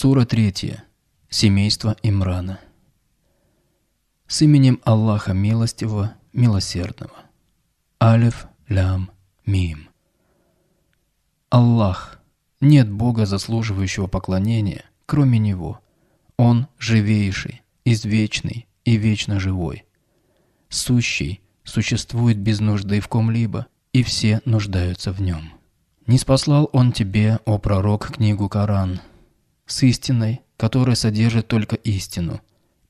Сура 3. Семейство Имрана. С именем Аллаха Милостивого, Милосердного. Алиф, Лям, Мим. Аллах. Нет Бога, заслуживающего поклонения, кроме Него. Он живейший, извечный и вечно живой. Сущий существует без нужды в ком-либо, и все нуждаются в нем. Не спаслал он тебе, о пророк, книгу Коран – с истиной, которая содержит только истину,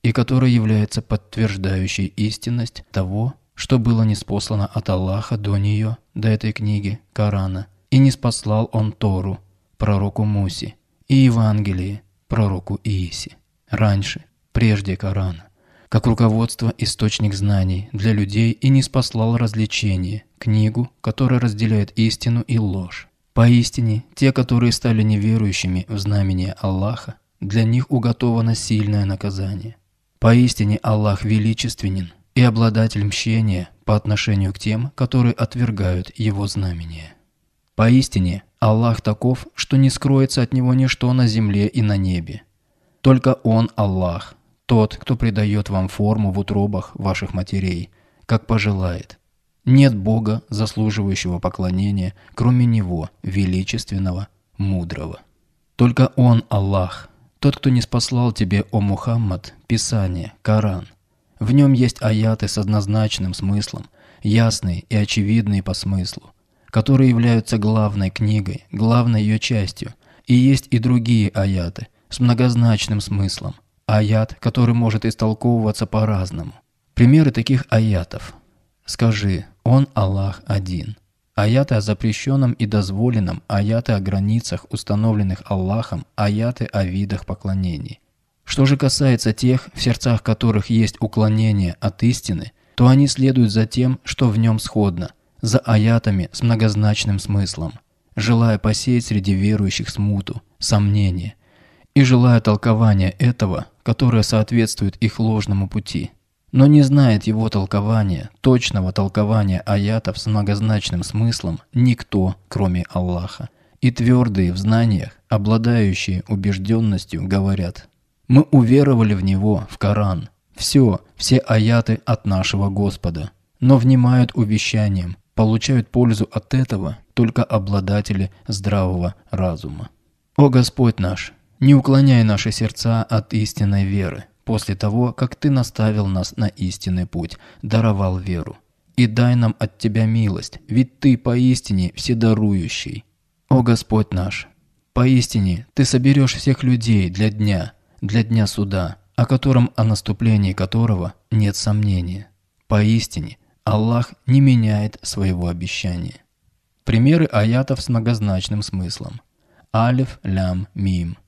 и которая является подтверждающей истинность того, что было неспослано от Аллаха до нее, до этой книги, Корана, и не спослал он Тору, пророку Муси, и Евангелие, пророку Ииси, раньше, прежде Корана, как руководство источник знаний для людей и не спаслал развлечение, книгу, которая разделяет истину и ложь. Поистине, те, которые стали неверующими в знамение Аллаха, для них уготовано сильное наказание. Поистине Аллах величественен и обладатель мщения по отношению к тем, которые отвергают его знамение. Поистине, Аллах таков, что не скроется от него ничто на земле и на небе. Только Он Аллах, тот, кто придает вам форму в утробах ваших матерей, как пожелает, нет Бога, заслуживающего поклонения, кроме Него, величественного, мудрого. Только Он Аллах, тот, кто не спаслал тебе, о Мухаммад, Писание, Коран. В нем есть аяты с однозначным смыслом, ясные и очевидные по смыслу, которые являются главной книгой, главной ее частью, и есть и другие аяты с многозначным смыслом, аят, который может истолковываться по-разному. Примеры таких аятов. Скажи, он Аллах один. Аяты о запрещенном и дозволенном, аяты о границах, установленных Аллахом, аяты о видах поклонений. Что же касается тех, в сердцах которых есть уклонение от истины, то они следуют за тем, что в нем сходно, за аятами с многозначным смыслом, желая посеять среди верующих смуту, сомнение, и желая толкования этого, которое соответствует их ложному пути – но не знает его толкования, точного толкования аятов с многозначным смыслом никто, кроме Аллаха. И твердые в знаниях, обладающие убежденностью, говорят «Мы уверовали в него, в Коран, все, все аяты от нашего Господа, но внимают увещанием, получают пользу от этого только обладатели здравого разума. О Господь наш, не уклоняй наши сердца от истинной веры, после того, как ты наставил нас на истинный путь, даровал веру. И дай нам от Тебя милость, ведь Ты поистине вседарующий. О Господь наш, поистине Ты соберешь всех людей для дня, для дня суда, о котором о наступлении которого нет сомнения. Поистине Аллах не меняет своего обещания. Примеры аятов с многозначным смыслом. Алиф, лям, мим.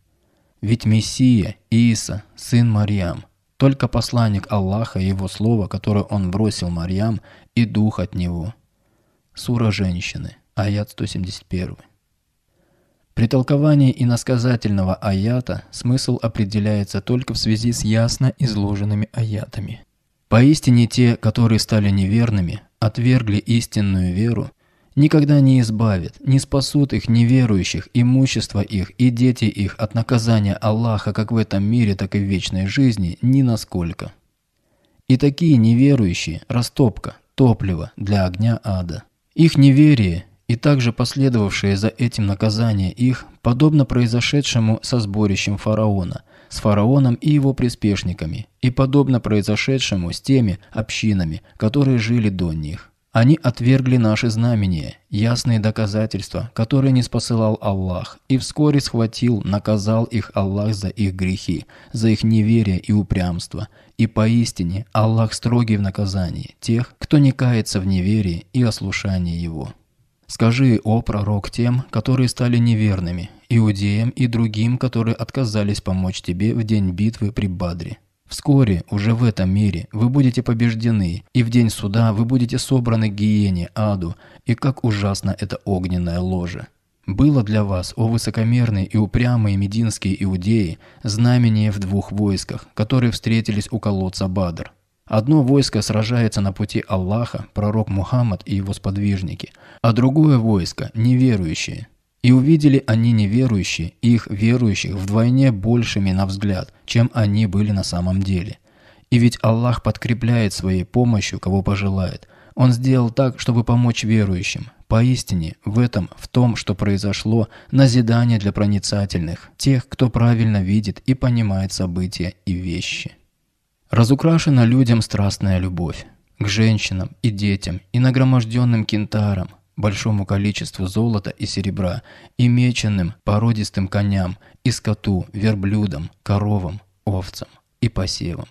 Ведь Мессия, Иса, сын Марьям, только посланник Аллаха и его слово, которое он бросил Марьям, и дух от него. Сура женщины, аят 171. При толковании иносказательного аята смысл определяется только в связи с ясно изложенными аятами. Поистине те, которые стали неверными, отвергли истинную веру никогда не избавит, не спасут их неверующих, имущество их и дети их от наказания Аллаха как в этом мире, так и в вечной жизни ни насколько. И такие неверующие – растопка, топливо для огня ада. Их неверие и также последовавшие за этим наказание их, подобно произошедшему со сборищем фараона, с фараоном и его приспешниками, и подобно произошедшему с теми общинами, которые жили до них. Они отвергли наши знамения, ясные доказательства, которые не спосылал Аллах, и вскоре схватил, наказал их Аллах за их грехи, за их неверие и упрямство. И поистине Аллах строгий в наказании тех, кто не кается в неверии и ослушании Его. Скажи, о пророк, тем, которые стали неверными, иудеям и другим, которые отказались помочь тебе в день битвы при Бадре. Вскоре, уже в этом мире, вы будете побеждены, и в день суда вы будете собраны к гиене, аду, и как ужасно это огненное ложе. Было для вас, о высокомерные и упрямые мединские иудеи, знамение в двух войсках, которые встретились у колодца Бадр. Одно войско сражается на пути Аллаха, пророк Мухаммад и его сподвижники, а другое войско – неверующие – и увидели они неверующие, их верующих вдвойне большими на взгляд, чем они были на самом деле. И ведь Аллах подкрепляет своей помощью, кого пожелает. Он сделал так, чтобы помочь верующим. Поистине, в этом, в том, что произошло, назидание для проницательных, тех, кто правильно видит и понимает события и вещи. Разукрашена людям страстная любовь. К женщинам и детям, и нагроможденным кентарам, большому количеству золота и серебра, и меченым породистым коням, и скоту, верблюдам, коровам, овцам и посевам.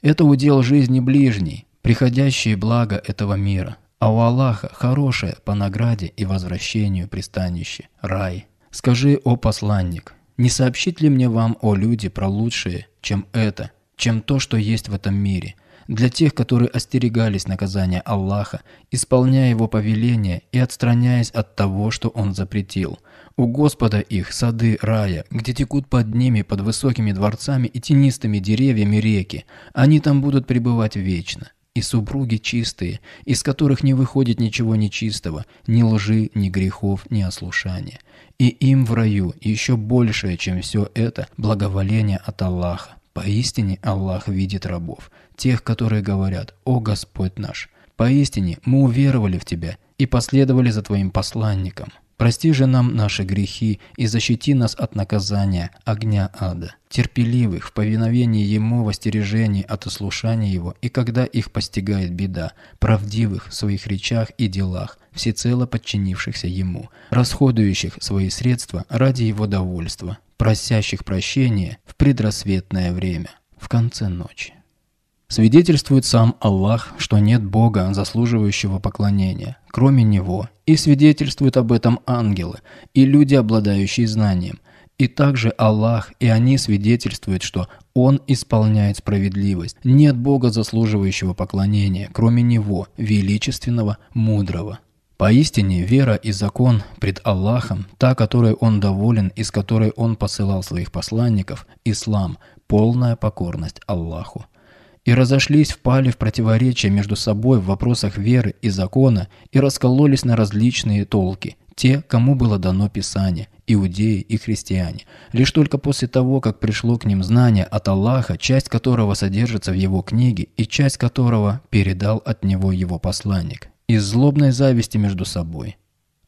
Это удел жизни ближней, приходящие блага этого мира, а у Аллаха хорошее по награде и возвращению пристанище, рай. Скажи, о посланник, не сообщит ли мне вам, о люди, про лучшее, чем это, чем то, что есть в этом мире, для тех, которые остерегались наказания Аллаха, исполняя его повеления и отстраняясь от того, что он запретил. У Господа их сады рая, где текут под ними, под высокими дворцами и тенистыми деревьями реки. Они там будут пребывать вечно. И супруги чистые, из которых не выходит ничего нечистого, ни лжи, ни грехов, ни ослушания. И им в раю еще большее, чем все это, благоволение от Аллаха. Поистине Аллах видит рабов тех, которые говорят «О Господь наш, поистине мы уверовали в Тебя и последовали за Твоим посланником». Прости же нам наши грехи и защити нас от наказания, огня ада. Терпеливых в повиновении Ему в остережении от ослушания Его и когда их постигает беда, правдивых в своих речах и делах, всецело подчинившихся Ему, расходующих свои средства ради Его довольства, просящих прощения в предрассветное время, в конце ночи. Свидетельствует сам Аллах, что нет Бога, заслуживающего поклонения, кроме Него, и свидетельствуют об этом ангелы и люди, обладающие знанием. И также Аллах, и они свидетельствуют, что Он исполняет справедливость. Нет Бога, заслуживающего поклонения, кроме Него, величественного, мудрого. Поистине, вера и закон пред Аллахом, та, которой Он доволен, из которой Он посылал своих посланников, ислам, полная покорность Аллаху и разошлись, впали в противоречие между собой в вопросах веры и закона и раскололись на различные толки, те, кому было дано Писание, иудеи и христиане. Лишь только после того, как пришло к ним знание от Аллаха, часть которого содержится в его книге и часть которого передал от него его посланник, из злобной зависти между собой –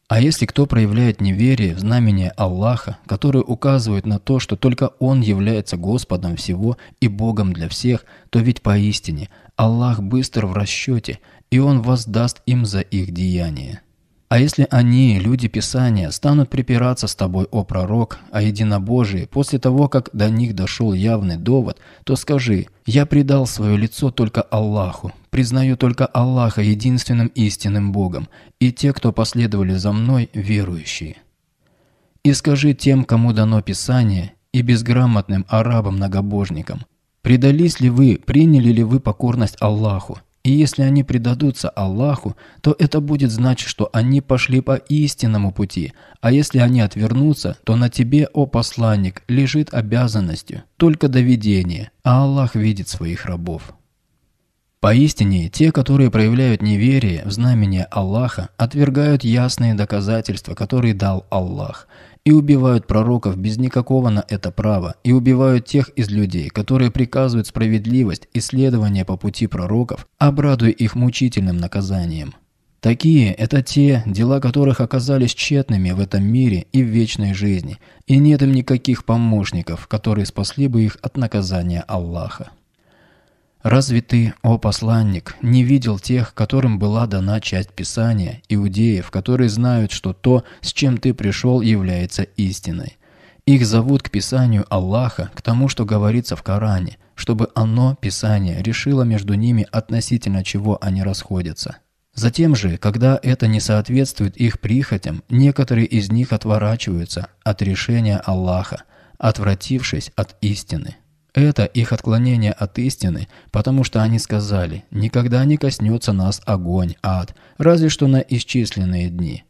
а если кто проявляет неверие в знамение Аллаха, которое указывает на то, что только Он является Господом всего и Богом для всех, то ведь поистине Аллах быстр в расчете, и Он воздаст им за их деяния. А если они, люди Писания, станут припираться с тобой, о пророк, о а единобожии, после того, как до них дошел явный довод, то скажи, я предал свое лицо только Аллаху, признаю только Аллаха единственным истинным Богом, и те, кто последовали за мной, верующие. И скажи тем, кому дано Писание, и безграмотным арабам-многобожникам, предались ли вы, приняли ли вы покорность Аллаху, и если они предадутся Аллаху, то это будет значить, что они пошли по истинному пути, а если они отвернутся, то на тебе, о посланник, лежит обязанностью, только доведение, а Аллах видит своих рабов. Поистине, те, которые проявляют неверие в знамение Аллаха, отвергают ясные доказательства, которые дал Аллах, и убивают пророков без никакого на это права, и убивают тех из людей, которые приказывают справедливость и следование по пути пророков, обрадуя их мучительным наказанием. Такие – это те, дела которых оказались тщетными в этом мире и в вечной жизни, и нет им никаких помощников, которые спасли бы их от наказания Аллаха. Разве ты, о посланник, не видел тех, которым была дана часть Писания, иудеев, которые знают, что то, с чем ты пришел, является истиной? Их зовут к Писанию Аллаха, к тому, что говорится в Коране, чтобы оно, Писание, решило между ними, относительно чего они расходятся. Затем же, когда это не соответствует их прихотям, некоторые из них отворачиваются от решения Аллаха, отвратившись от истины. Это их отклонение от истины, потому что они сказали, никогда не коснется нас огонь, ад, разве что на исчисленные дни.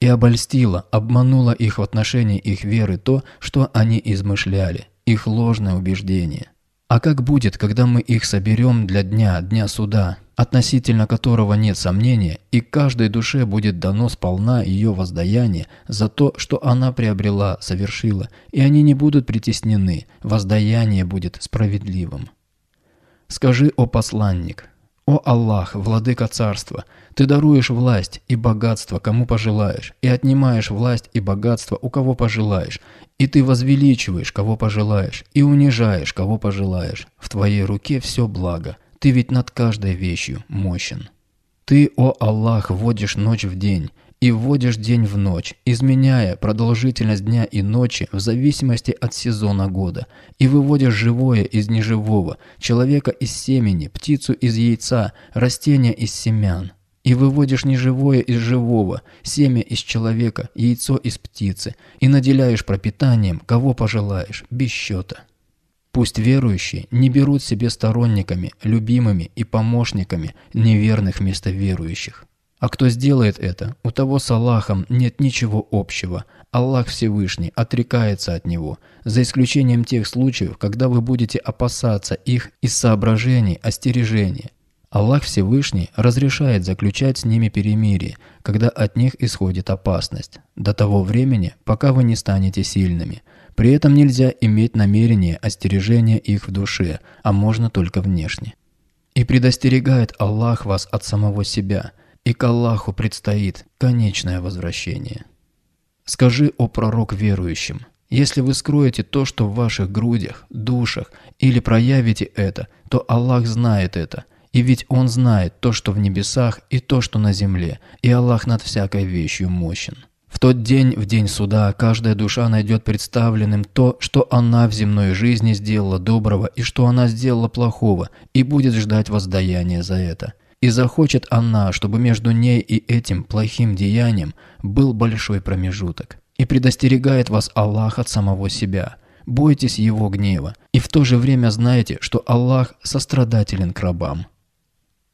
И обольстило, обмануло их в отношении их веры то, что они измышляли, их ложное убеждение. А как будет, когда мы их соберем для дня, дня суда, относительно которого нет сомнения, и каждой душе будет дано сполна ее воздаяние за то, что она приобрела, совершила, и они не будут притеснены, воздаяние будет справедливым. Скажи, о посланник, о Аллах, владыка царства, ты даруешь власть и богатство, кому пожелаешь, и отнимаешь власть и богатство, у кого пожелаешь, и ты возвеличиваешь, кого пожелаешь, и унижаешь, кого пожелаешь, в твоей руке все благо – ты ведь над каждой вещью мощен. Ты, о Аллах, вводишь ночь в день и вводишь день в ночь, изменяя продолжительность дня и ночи в зависимости от сезона года, и выводишь живое из неживого, человека из семени, птицу из яйца, растение из семян. И выводишь неживое из живого, семя из человека, яйцо из птицы, и наделяешь пропитанием, кого пожелаешь, без счета. Пусть верующие не берут себе сторонниками, любимыми и помощниками неверных вместо верующих. А кто сделает это, у того с Аллахом нет ничего общего. Аллах Всевышний отрекается от него, за исключением тех случаев, когда вы будете опасаться их из соображений остережения. Аллах Всевышний разрешает заключать с ними перемирие, когда от них исходит опасность, до того времени, пока вы не станете сильными – при этом нельзя иметь намерение остережения их в душе, а можно только внешне. И предостерегает Аллах вас от самого себя, и к Аллаху предстоит конечное возвращение. Скажи, о пророк верующим, если вы скроете то, что в ваших грудях, душах, или проявите это, то Аллах знает это, и ведь Он знает то, что в небесах, и то, что на земле, и Аллах над всякой вещью мощен. В тот день, в день суда, каждая душа найдет представленным то, что она в земной жизни сделала доброго и что она сделала плохого, и будет ждать воздаяния за это. И захочет она, чтобы между ней и этим плохим деянием был большой промежуток. И предостерегает вас Аллах от самого себя. Бойтесь его гнева. И в то же время знаете, что Аллах сострадателен к рабам.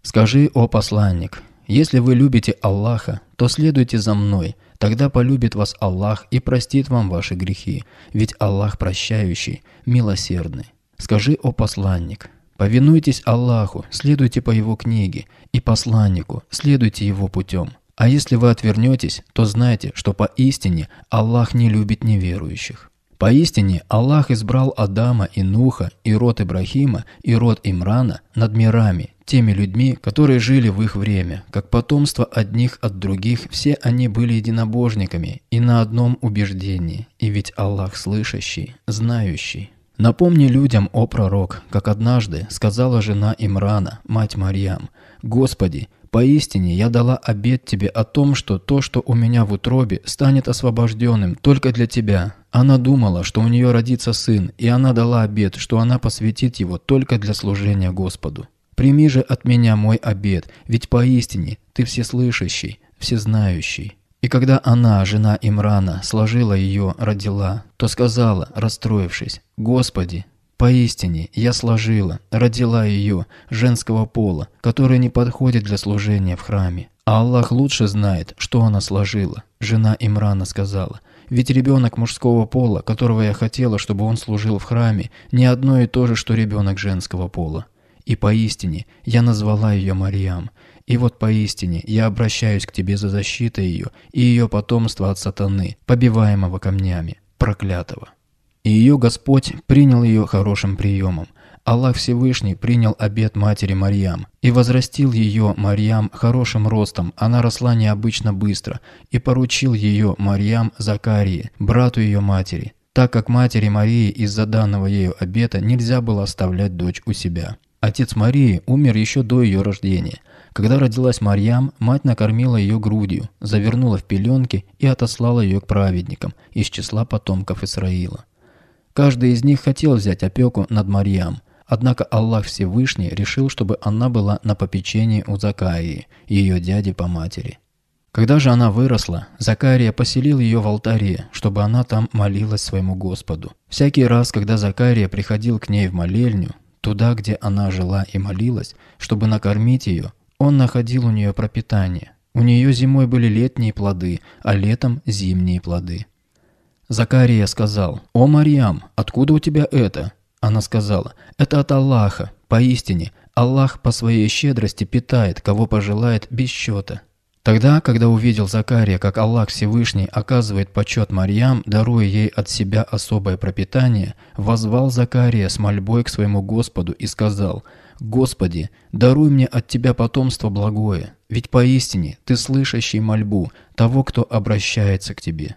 Скажи, о посланник, если вы любите Аллаха, то следуйте за мной – Тогда полюбит вас Аллах и простит вам ваши грехи, ведь Аллах прощающий, милосердный. Скажи, о посланник, повинуйтесь Аллаху, следуйте по его книге, и посланнику, следуйте его путем. А если вы отвернетесь, то знайте, что поистине Аллах не любит неверующих. Поистине Аллах избрал Адама и Нуха и род Ибрахима и род Имрана над мирами, теми людьми, которые жили в их время. Как потомство одних от других, все они были единобожниками и на одном убеждении. И ведь Аллах слышащий, знающий. Напомни людям, о пророк, как однажды сказала жена Имрана, мать Марьям, «Господи, поистине я дала обед тебе о том, что то, что у меня в утробе, станет освобожденным только для тебя». Она думала, что у нее родится сын, и она дала обед, что она посвятит его только для служения Господу. Прими же от меня мой обед, ведь поистине ты всеслышащий, всезнающий». И когда она, жена Имрана, сложила ее, родила, то сказала, расстроившись, «Господи, поистине я сложила, родила ее, женского пола, который не подходит для служения в храме». А Аллах лучше знает, что она сложила. Жена Имрана сказала, «Ведь ребенок мужского пола, которого я хотела, чтобы он служил в храме, не одно и то же, что ребенок женского пола». И поистине я назвала ее Мариам. И вот поистине я обращаюсь к тебе за защитой ее и ее потомства от сатаны, побиваемого камнями, проклятого». И ее Господь принял ее хорошим приемом. Аллах Всевышний принял обет матери Марьям и возрастил ее Марьям хорошим ростом, она росла необычно быстро, и поручил ее Марьям Закарии, брату ее матери, так как матери Марии из-за данного ею обета нельзя было оставлять дочь у себя. Отец Марии умер еще до ее рождения. Когда родилась Марьям, мать накормила ее грудью, завернула в пеленки и отослала ее к праведникам из числа потомков Исраила. Каждый из них хотел взять опеку над Марьям, однако Аллах Всевышний решил, чтобы она была на попечении у Закарии, ее дяди по матери. Когда же она выросла, Закария поселил ее в алтаре, чтобы она там молилась своему Господу. Всякий раз, когда Закария приходил к ней в молельню, Туда, где она жила и молилась, чтобы накормить ее, он находил у нее пропитание. У нее зимой были летние плоды, а летом зимние плоды. Закария сказал, «О, Марьям, откуда у тебя это?» Она сказала, «Это от Аллаха, поистине, Аллах по своей щедрости питает, кого пожелает без счета». Тогда, когда увидел Закария, как Аллах Всевышний оказывает почет Марьям, даруя ей от себя особое пропитание, возвал Закария с мольбой к своему Господу и сказал «Господи, даруй мне от Тебя потомство благое, ведь поистине Ты слышащий мольбу того, кто обращается к Тебе».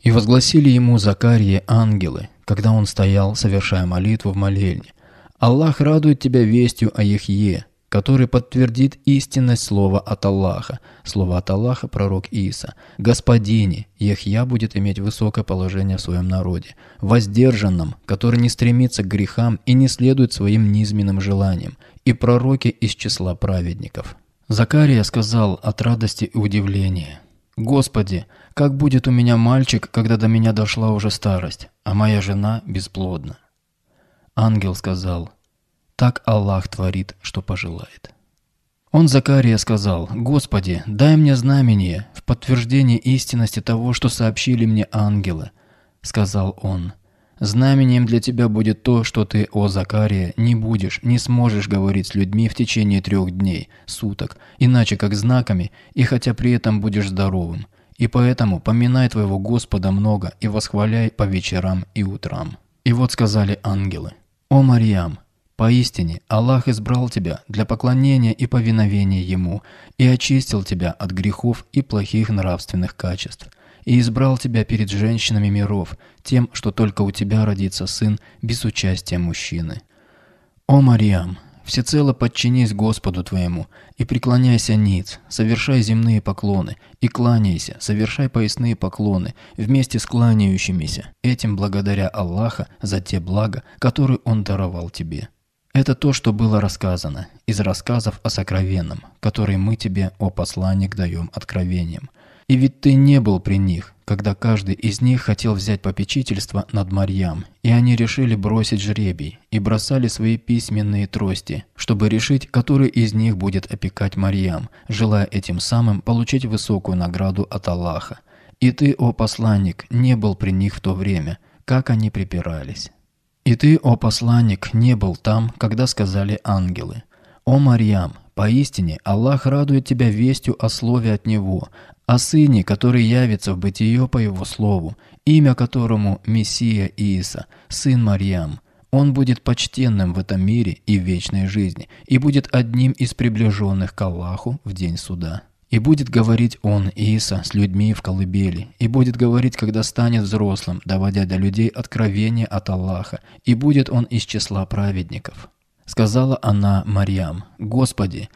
И возгласили ему Закарье ангелы, когда он стоял, совершая молитву в молельне. «Аллах радует тебя вестью о Яхье, который подтвердит истинность слова от Аллаха, слова от Аллаха пророк Иса. «Господине» Яхья будет иметь высокое положение в своем народе, воздержанном, который не стремится к грехам и не следует своим низменным желаниям, и пророки из числа праведников. Закария сказал от радости и удивления. «Господи, как будет у меня мальчик, когда до меня дошла уже старость, а моя жена бесплодна?» Ангел сказал – так Аллах творит, что пожелает. Он Закария сказал, «Господи, дай мне знамение в подтверждение истинности того, что сообщили мне ангелы», — сказал он. «Знамением для тебя будет то, что ты, о Закария, не будешь, не сможешь говорить с людьми в течение трех дней, суток, иначе как знаками, и хотя при этом будешь здоровым. И поэтому поминай твоего Господа много и восхваляй по вечерам и утрам». И вот сказали ангелы, «О Мариам, Поистине, Аллах избрал тебя для поклонения и повиновения Ему, и очистил тебя от грехов и плохих нравственных качеств, и избрал тебя перед женщинами миров, тем, что только у тебя родится сын без участия мужчины. О, Мариам, всецело подчинись Господу твоему, и преклоняйся ниц, совершай земные поклоны, и кланяйся, совершай поясные поклоны, вместе с кланяющимися, этим благодаря Аллаха за те блага, которые Он даровал тебе. Это то, что было рассказано, из рассказов о сокровенном, которые мы тебе, о посланник, даем откровением. И ведь ты не был при них, когда каждый из них хотел взять попечительство над Марьям, и они решили бросить жребий и бросали свои письменные трости, чтобы решить, который из них будет опекать Марьям, желая этим самым получить высокую награду от Аллаха. И ты, о посланник, не был при них в то время, как они припирались. И ты, о посланник, не был там, когда сказали ангелы. О Марьям, поистине Аллах радует тебя вестью о слове от Него, о Сыне, который явится в бытие по Его слову, имя которому Мессия Ииса, Сын Марьям. Он будет почтенным в этом мире и в вечной жизни, и будет одним из приближенных к Аллаху в день суда. И будет говорить он, Иса, с людьми в колыбели. И будет говорить, когда станет взрослым, доводя до людей откровение от Аллаха. И будет он из числа праведников. Сказала она Марьям, «Господи,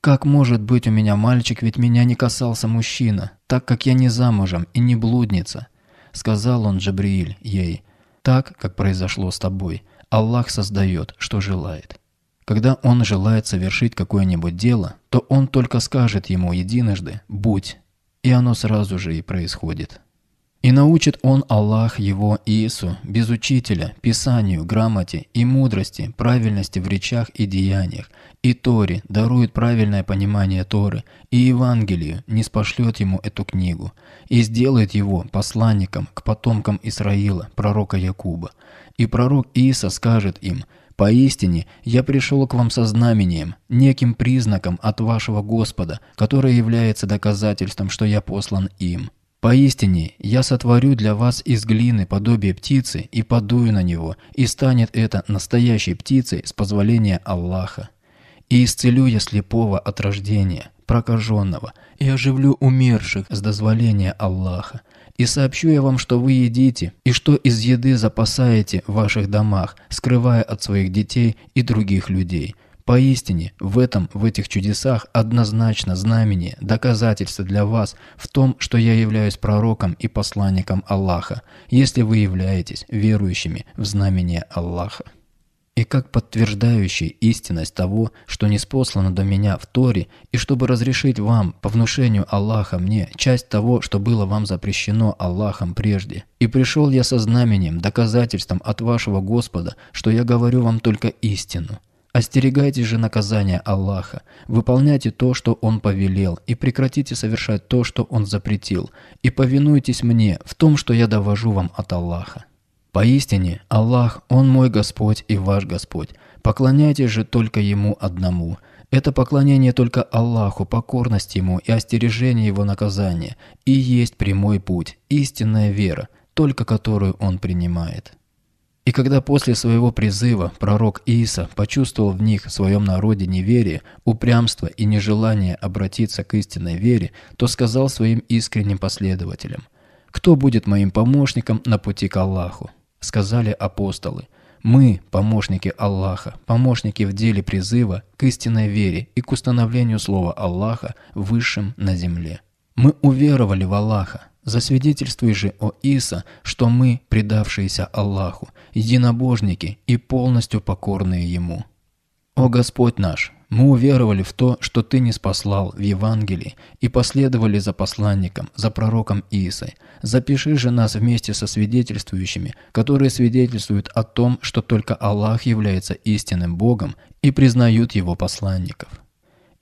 как может быть у меня мальчик, ведь меня не касался мужчина, так как я не замужем и не блудница?» Сказал он Джабрииль ей, «Так, как произошло с тобой, Аллах создает, что желает». Когда он желает совершить какое-нибудь дело, то он только скажет ему единожды «будь», и оно сразу же и происходит. И научит он Аллах его Иису, без учителя, писанию, грамоте и мудрости, правильности в речах и деяниях. И Торе дарует правильное понимание Торы, и Евангелию не спошлет ему эту книгу, и сделает его посланником к потомкам Исраила, пророка Якуба. И пророк Ииса скажет им – Поистине, я пришел к вам со знамением, неким признаком от вашего Господа, который является доказательством, что я послан им. Поистине, я сотворю для вас из глины подобие птицы и подую на него, и станет это настоящей птицей с позволения Аллаха. И исцелю я слепого от рождения, прокаженного, и оживлю умерших с дозволения Аллаха, и сообщу я вам, что вы едите, и что из еды запасаете в ваших домах, скрывая от своих детей и других людей. Поистине, в этом, в этих чудесах однозначно знамение, доказательство для вас в том, что я являюсь пророком и посланником Аллаха, если вы являетесь верующими в знамение Аллаха и как подтверждающий истинность того, что не спослано до меня в Торе, и чтобы разрешить вам, по внушению Аллаха мне, часть того, что было вам запрещено Аллахом прежде. И пришел я со знаменем, доказательством от вашего Господа, что я говорю вам только истину. Остерегайтесь же наказание Аллаха, выполняйте то, что Он повелел, и прекратите совершать то, что Он запретил, и повинуйтесь мне в том, что я довожу вам от Аллаха. Поистине, Аллах, Он мой Господь и ваш Господь. Поклоняйтесь же только Ему одному. Это поклонение только Аллаху, покорность Ему и остережение Его наказания. И есть прямой путь, истинная вера, только которую Он принимает. И когда после своего призыва пророк Иса почувствовал в них в своем народе неверие, упрямство и нежелание обратиться к истинной вере, то сказал своим искренним последователям, «Кто будет моим помощником на пути к Аллаху?» сказали апостолы. Мы – помощники Аллаха, помощники в деле призыва к истинной вере и к установлению слова Аллаха высшим на земле. Мы уверовали в Аллаха, Засвидетельствуй же, о Иса, что мы, предавшиеся Аллаху, единобожники и полностью покорные Ему. О Господь наш, мы уверовали в то, что Ты не спаслал в Евангелии, и последовали за посланником, за пророком Иисой. Запиши же нас вместе со свидетельствующими, которые свидетельствуют о том, что только Аллах является истинным Богом и признают Его посланников.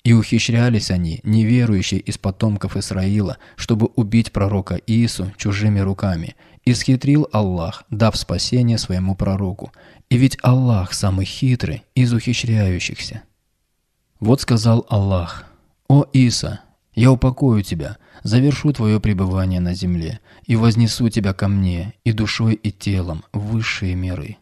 И ухищрялись они, неверующие из потомков Исраила, чтобы убить пророка Иису чужими руками. И схитрил Аллах, дав спасение своему пророку. И ведь Аллах самый хитрый из ухищряющихся. Вот сказал Аллах, «О Иса, я упокою тебя, завершу твое пребывание на земле, и вознесу тебя ко мне, и душой, и телом, в высшие миры.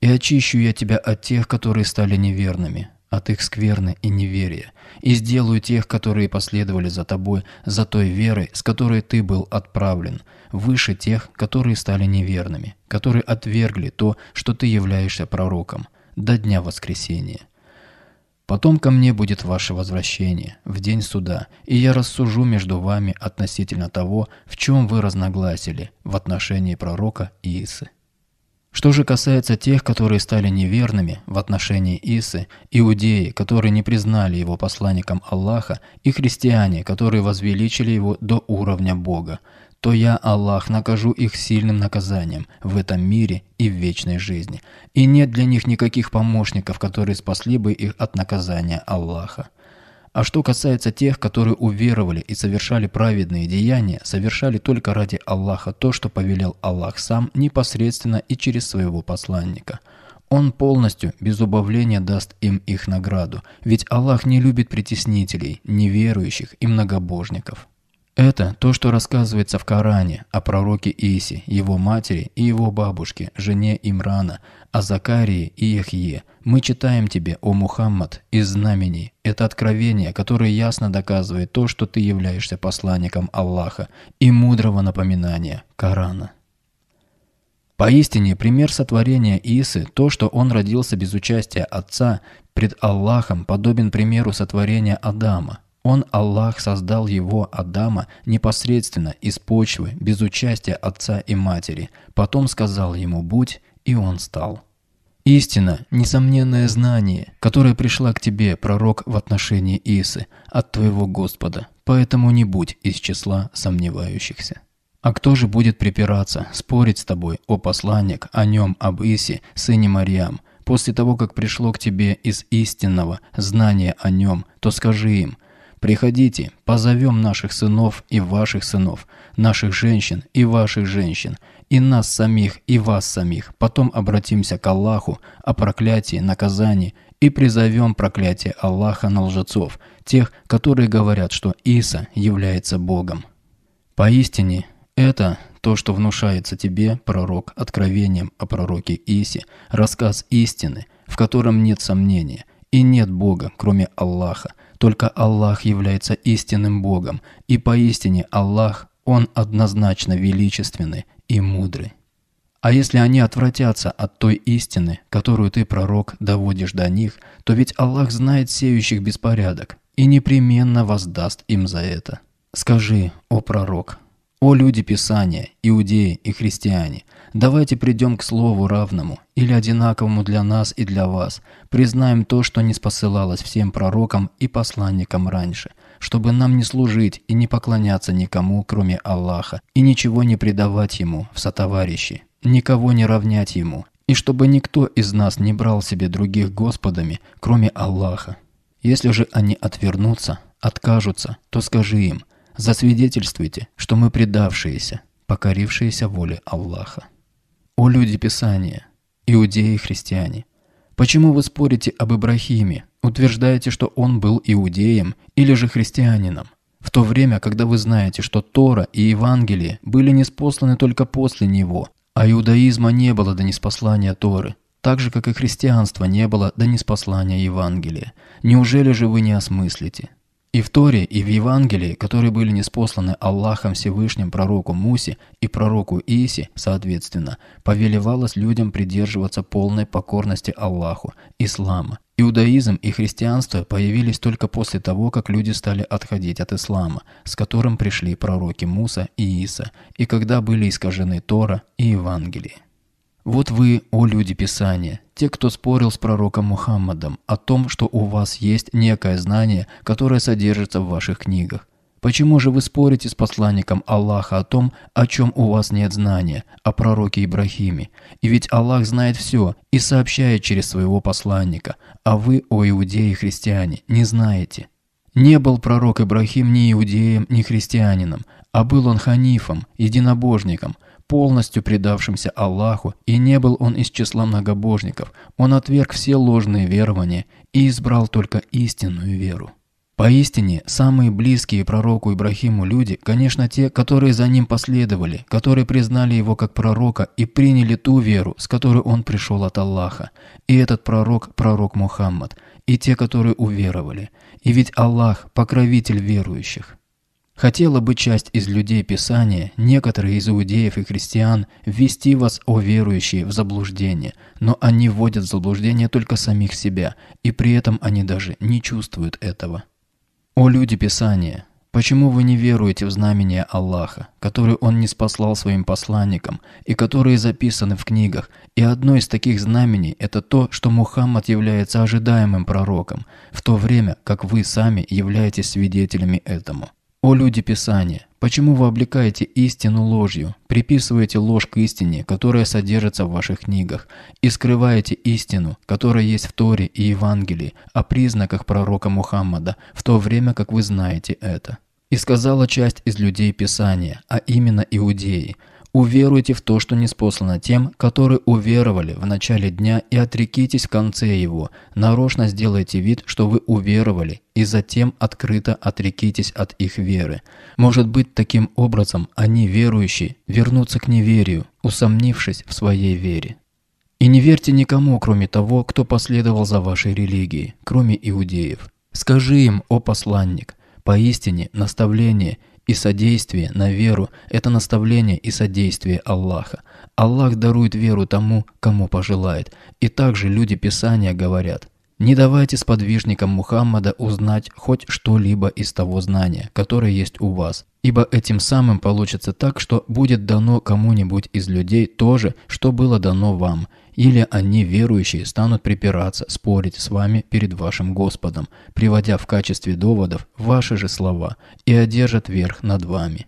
И очищу я тебя от тех, которые стали неверными, от их скверны и неверия, и сделаю тех, которые последовали за тобой, за той верой, с которой ты был отправлен, выше тех, которые стали неверными, которые отвергли то, что ты являешься пророком, до дня воскресения. Потом ко мне будет ваше возвращение, в день суда, и я рассужу между вами относительно того, в чем вы разногласили в отношении пророка Исы. Что же касается тех, которые стали неверными в отношении Исы, иудеи, которые не признали его посланником Аллаха, и христиане, которые возвеличили его до уровня Бога, то я, Аллах, накажу их сильным наказанием в этом мире и в вечной жизни. И нет для них никаких помощников, которые спасли бы их от наказания Аллаха. А что касается тех, которые уверовали и совершали праведные деяния, совершали только ради Аллаха то, что повелел Аллах сам непосредственно и через своего посланника. Он полностью, без убавления, даст им их награду, ведь Аллах не любит притеснителей, неверующих и многобожников. Это то, что рассказывается в Коране о пророке Исе, его матери и его бабушке, жене Имрана, о Закарии и Ехье. Мы читаем тебе, о Мухаммад, из знамений. Это откровение, которое ясно доказывает то, что ты являешься посланником Аллаха и мудрого напоминания Корана. Поистине, пример сотворения Исы, то, что он родился без участия отца, пред Аллахом подобен примеру сотворения Адама – он, Аллах, создал его, Адама, непосредственно, из почвы, без участия отца и матери. Потом сказал ему «Будь», и он стал. Истина, несомненное знание, которое пришла к тебе, пророк, в отношении Исы, от твоего Господа, поэтому не будь из числа сомневающихся. А кто же будет припираться, спорить с тобой, о посланник, о нем, об Исе, сыне Мариам, после того, как пришло к тебе из истинного знания о нем, то скажи им, Приходите, позовем наших сынов и ваших сынов, наших женщин и ваших женщин, и нас самих, и вас самих. Потом обратимся к Аллаху о проклятии, наказании и призовем проклятие Аллаха на лжецов, тех, которые говорят, что Иса является Богом. Поистине, это то, что внушается тебе, пророк, откровением о пророке Исе, рассказ истины, в котором нет сомнения, и нет Бога, кроме Аллаха, только Аллах является истинным Богом, и поистине Аллах, Он однозначно величественный и мудрый. А если они отвратятся от той истины, которую ты, пророк, доводишь до них, то ведь Аллах знает сеющих беспорядок и непременно воздаст им за это. Скажи, о пророк, о люди Писания, иудеи и христиане – Давайте придем к слову равному или одинаковому для нас и для вас. Признаем то, что не спосылалось всем пророкам и посланникам раньше, чтобы нам не служить и не поклоняться никому, кроме Аллаха, и ничего не предавать Ему в сотоварищи, никого не равнять Ему, и чтобы никто из нас не брал себе других господами, кроме Аллаха. Если же они отвернутся, откажутся, то скажи им, засвидетельствуйте, что мы предавшиеся, покорившиеся воле Аллаха люди Писания, иудеи и христиане, почему вы спорите об Ибрахиме, утверждаете, что он был иудеем или же христианином, в то время, когда вы знаете, что Тора и Евангелие были неспосланы только после него, а иудаизма не было до неспослания Торы, так же, как и христианства не было до неспослания Евангелия. Неужели же вы не осмыслите? И в Торе, и в Евангелии, которые были неспосланы Аллахом Всевышним пророку Мусе и пророку Иисе, соответственно, повелевалось людям придерживаться полной покорности Аллаху, ислама. Иудаизм и христианство появились только после того, как люди стали отходить от ислама, с которым пришли пророки Муса и Ииса, и когда были искажены Тора и Евангелие. Вот вы, о люди Писания, те, кто спорил с пророком Мухаммадом о том, что у вас есть некое знание, которое содержится в ваших книгах. Почему же вы спорите с посланником Аллаха о том, о чем у вас нет знания, о пророке Ибрахиме? И ведь Аллах знает все и сообщает через своего посланника, а вы, о иудеи и христиане, не знаете. Не был пророк Ибрахим ни иудеем, ни христианином, а был он ханифом, единобожником – полностью предавшимся Аллаху, и не был он из числа многобожников. Он отверг все ложные верования и избрал только истинную веру. Поистине, самые близкие пророку Ибрахиму люди, конечно, те, которые за ним последовали, которые признали его как пророка и приняли ту веру, с которой он пришел от Аллаха. И этот пророк – пророк Мухаммад, и те, которые уверовали. И ведь Аллах – покровитель верующих. Хотела бы часть из людей Писания, некоторые из иудеев и христиан, ввести вас, о верующие, в заблуждение, но они вводят в заблуждение только самих себя, и при этом они даже не чувствуют этого. О люди Писания! Почему вы не веруете в знамения Аллаха, которые Он не спаслал своим посланникам и которые записаны в книгах? И одно из таких знамений – это то, что Мухаммад является ожидаемым пророком, в то время как вы сами являетесь свидетелями этому. О люди Писания, почему вы облекаете истину ложью, приписываете ложь к истине, которая содержится в ваших книгах, и скрываете истину, которая есть в Торе и Евангелии, о признаках пророка Мухаммада, в то время как вы знаете это? И сказала часть из людей Писания, а именно иудеи – Уверуйте в то, что не спослано тем, которые уверовали в начале дня, и отрекитесь в конце его. Нарочно сделайте вид, что вы уверовали, и затем открыто отрекитесь от их веры. Может быть, таким образом они, верующие, вернутся к неверию, усомнившись в своей вере. И не верьте никому, кроме того, кто последовал за вашей религией, кроме иудеев. Скажи им, о посланник, поистине наставление – и содействие на веру – это наставление и содействие Аллаха. Аллах дарует веру тому, кому пожелает. И также люди Писания говорят – не давайте сподвижникам Мухаммада узнать хоть что-либо из того знания, которое есть у вас, ибо этим самым получится так, что будет дано кому-нибудь из людей то же, что было дано вам, или они, верующие, станут припираться, спорить с вами перед вашим Господом, приводя в качестве доводов ваши же слова и одержат верх над вами.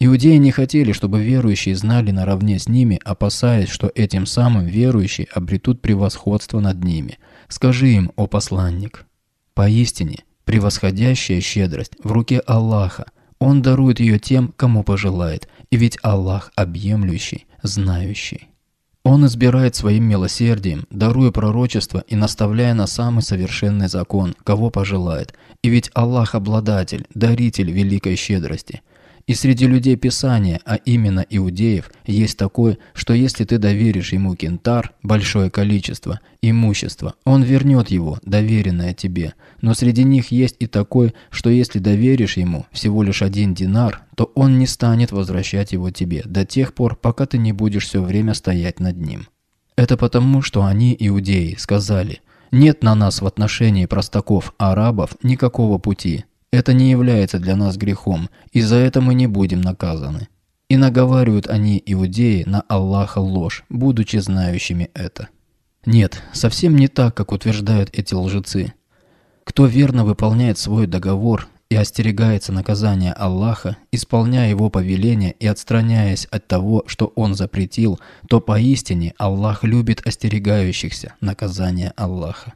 Иудеи не хотели, чтобы верующие знали наравне с ними, опасаясь, что этим самым верующие обретут превосходство над ними. Скажи им, о посланник. Поистине, превосходящая щедрость в руке Аллаха. Он дарует ее тем, кому пожелает, и ведь Аллах объемлющий, знающий. Он избирает своим милосердием, даруя пророчество и наставляя на самый совершенный закон, кого пожелает. И ведь Аллах – обладатель, даритель великой щедрости – и среди людей Писания, а именно иудеев, есть такой, что если ты доверишь ему кентар, большое количество, имущества, он вернет его, доверенное тебе. Но среди них есть и такой, что если доверишь ему всего лишь один динар, то он не станет возвращать его тебе до тех пор, пока ты не будешь все время стоять над ним. Это потому, что они, иудеи, сказали, «Нет на нас в отношении простаков, арабов, никакого пути, это не является для нас грехом, и за это мы не будем наказаны. И наговаривают они, иудеи, на Аллаха ложь, будучи знающими это. Нет, совсем не так, как утверждают эти лжецы. Кто верно выполняет свой договор и остерегается наказания Аллаха, исполняя его повеление и отстраняясь от того, что он запретил, то поистине Аллах любит остерегающихся наказания Аллаха.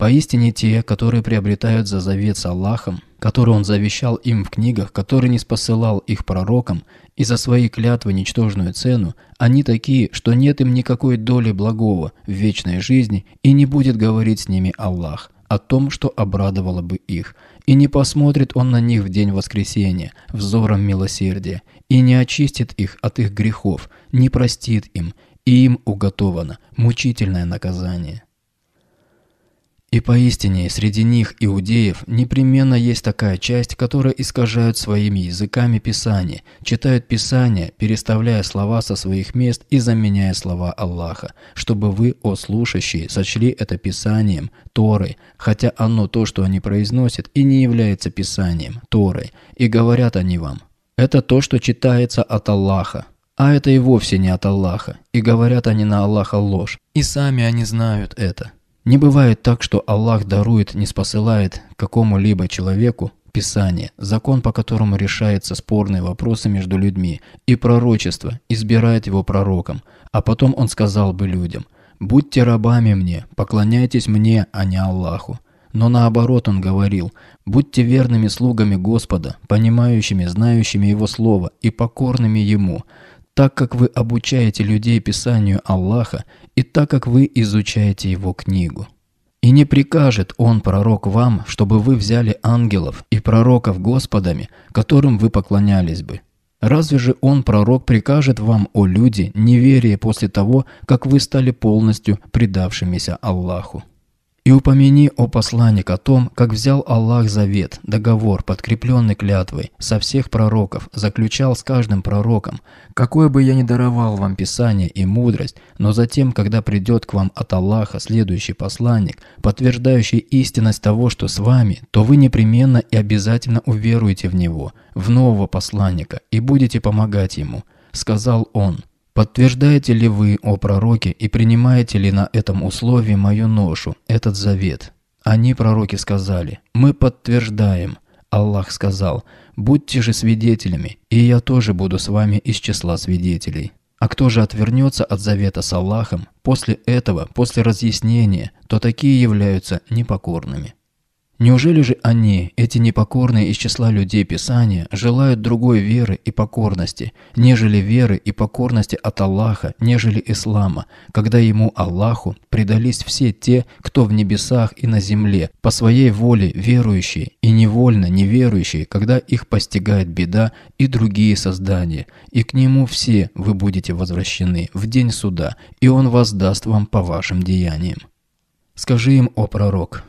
Поистине те, которые приобретают за завет с Аллахом, который он завещал им в книгах, который не спосылал их пророкам, и за свои клятвы ничтожную цену, они такие, что нет им никакой доли благого в вечной жизни, и не будет говорить с ними Аллах о том, что обрадовало бы их, и не посмотрит он на них в день воскресения взором милосердия, и не очистит их от их грехов, не простит им, и им уготовано мучительное наказание. И поистине, среди них, иудеев, непременно есть такая часть, которая искажают своими языками Писание, читают Писание, переставляя слова со своих мест и заменяя слова Аллаха, чтобы вы, о слушающие, сочли это Писанием, Торой, хотя оно то, что они произносят, и не является Писанием, Торой, и говорят они вам. Это то, что читается от Аллаха. А это и вовсе не от Аллаха, и говорят они на Аллаха ложь, и сами они знают это. Не бывает так, что Аллах дарует, не спосылает какому-либо человеку Писание, закон, по которому решаются спорные вопросы между людьми, и пророчество, избирает его пророком, а потом он сказал бы людям «Будьте рабами мне, поклоняйтесь мне, а не Аллаху». Но наоборот он говорил «Будьте верными слугами Господа, понимающими, знающими Его Слово и покорными Ему» так как вы обучаете людей Писанию Аллаха и так как вы изучаете Его книгу. И не прикажет Он, пророк, вам, чтобы вы взяли ангелов и пророков Господами, которым вы поклонялись бы. Разве же Он, пророк, прикажет вам, о люди, неверие после того, как вы стали полностью предавшимися Аллаху? И упомяни, о посланник, о том, как взял Аллах завет, договор, подкрепленный клятвой, со всех пророков, заключал с каждым пророком. Какое бы я ни даровал вам писание и мудрость, но затем, когда придет к вам от Аллаха следующий посланник, подтверждающий истинность того, что с вами, то вы непременно и обязательно уверуете в него, в нового посланника, и будете помогать ему. Сказал он – Подтверждаете ли вы, о пророке, и принимаете ли на этом условии мою ношу, этот завет? Они, пророки, сказали, мы подтверждаем. Аллах сказал, будьте же свидетелями, и я тоже буду с вами из числа свидетелей. А кто же отвернется от завета с Аллахом после этого, после разъяснения, то такие являются непокорными. Неужели же они, эти непокорные из числа людей Писания, желают другой веры и покорности, нежели веры и покорности от Аллаха, нежели ислама, когда ему, Аллаху, предались все те, кто в небесах и на земле, по своей воле верующие и невольно неверующие, когда их постигает беда и другие создания, и к нему все вы будете возвращены в день суда, и он воздаст вам по вашим деяниям. Скажи им, о пророк,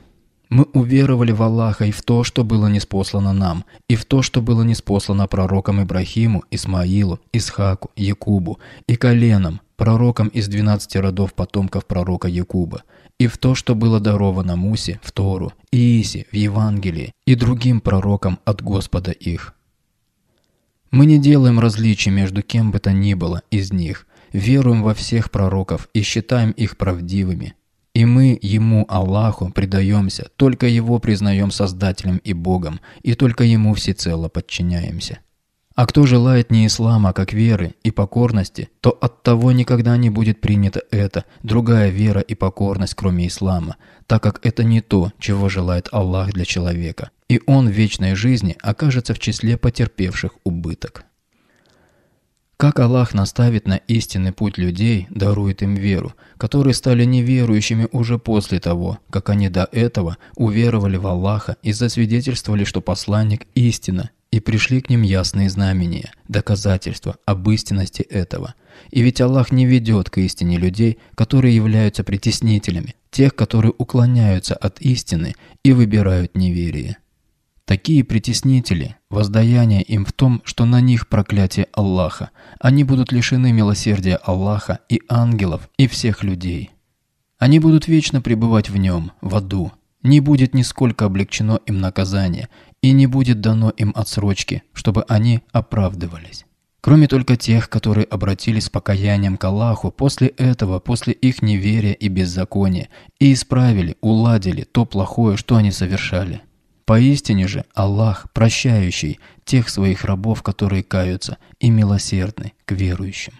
мы уверовали в Аллаха и в то, что было неспослано нам, и в то, что было неспослано пророкам Ибрахиму, Исмаилу, Исхаку, Якубу, и коленам, пророкам из двенадцати родов потомков пророка Якуба, и в то, что было даровано Мусе в Тору, Иисе в Евангелии и другим пророкам от Господа их. Мы не делаем различий между кем бы то ни было из них, веруем во всех пророков и считаем их правдивыми – и мы ему, Аллаху, предаемся, только его признаем Создателем и Богом, и только ему всецело подчиняемся. А кто желает не ислама, как веры и покорности, то от того никогда не будет принято это, другая вера и покорность, кроме ислама, так как это не то, чего желает Аллах для человека, и он в вечной жизни окажется в числе потерпевших убыток. Как Аллах наставит на истинный путь людей, дарует им веру, которые стали неверующими уже после того, как они до этого уверовали в Аллаха и засвидетельствовали, что посланник – истина, и пришли к ним ясные знамения, доказательства об истинности этого. И ведь Аллах не ведет к истине людей, которые являются притеснителями, тех, которые уклоняются от истины и выбирают неверие. Такие притеснители, воздаяние им в том, что на них проклятие Аллаха. Они будут лишены милосердия Аллаха и ангелов, и всех людей. Они будут вечно пребывать в нем, в аду. Не будет нисколько облегчено им наказание, и не будет дано им отсрочки, чтобы они оправдывались. Кроме только тех, которые обратились с покаянием к Аллаху после этого, после их неверия и беззакония, и исправили, уладили то плохое, что они совершали. Поистине же Аллах, прощающий тех своих рабов, которые каются, и милосердный к верующим.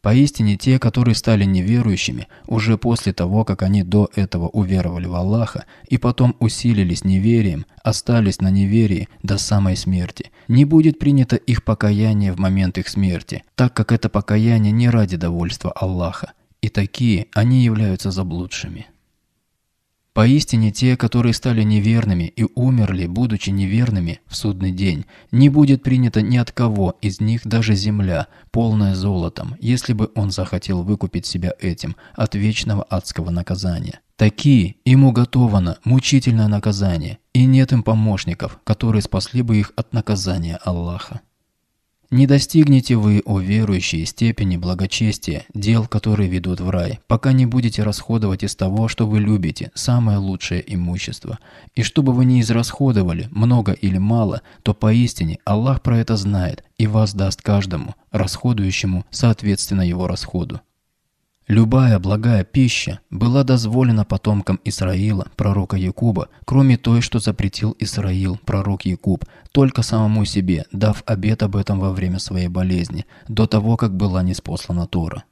Поистине те, которые стали неверующими уже после того, как они до этого уверовали в Аллаха и потом усилились неверием, остались на неверии до самой смерти. Не будет принято их покаяние в момент их смерти, так как это покаяние не ради довольства Аллаха. И такие они являются заблудшими. Поистине те, которые стали неверными и умерли, будучи неверными, в судный день, не будет принято ни от кого из них даже земля, полная золотом, если бы он захотел выкупить себя этим от вечного адского наказания. Такие им уготовано мучительное наказание, и нет им помощников, которые спасли бы их от наказания Аллаха. Не достигнете вы, о верующие, степени благочестия, дел, которые ведут в рай, пока не будете расходовать из того, что вы любите, самое лучшее имущество. И чтобы вы не израсходовали, много или мало, то поистине Аллах про это знает и вас даст каждому, расходующему соответственно его расходу. Любая благая пища была дозволена потомкам Исраила, пророка Якуба, кроме той, что запретил Исраил, пророк Якуб, только самому себе, дав обет об этом во время своей болезни, до того, как была неспослана Тора.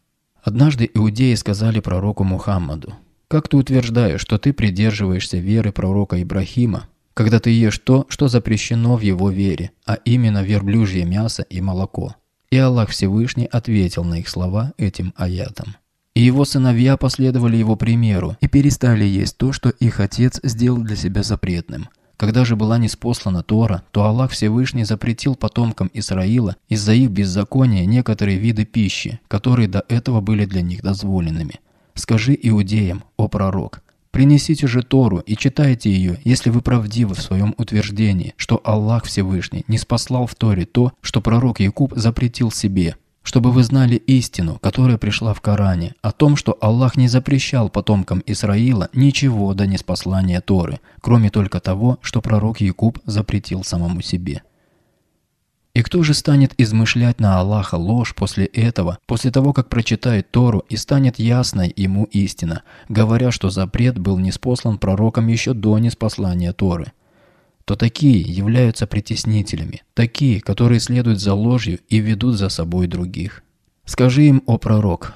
Однажды иудеи сказали пророку Мухаммаду, «Как ты утверждаешь, что ты придерживаешься веры пророка Ибрахима, когда ты ешь то, что запрещено в его вере, а именно верблюжье мясо и молоко?» И Аллах Всевышний ответил на их слова этим аятом. И его сыновья последовали его примеру и перестали есть то, что их отец сделал для себя запретным. Когда же была неспослана Тора, то Аллах Всевышний запретил потомкам Исраила из-за их беззакония некоторые виды пищи, которые до этого были для них дозволенными. «Скажи иудеям, о пророк, принесите же Тору и читайте ее, если вы правдивы в своем утверждении, что Аллах Всевышний не спаслал в Торе то, что пророк Якуб запретил себе, чтобы вы знали истину, которая пришла в Коране, о том, что Аллах не запрещал потомкам Исраила ничего до неспослания Торы, кроме только того, что пророк Якуб запретил самому себе. И кто же станет измышлять на Аллаха ложь после этого, после того, как прочитает Тору и станет ясной ему истина, говоря, что запрет был неспослан пророком еще до неспослания Торы? то такие являются притеснителями, такие, которые следуют за ложью и ведут за собой других. Скажи им, о пророк,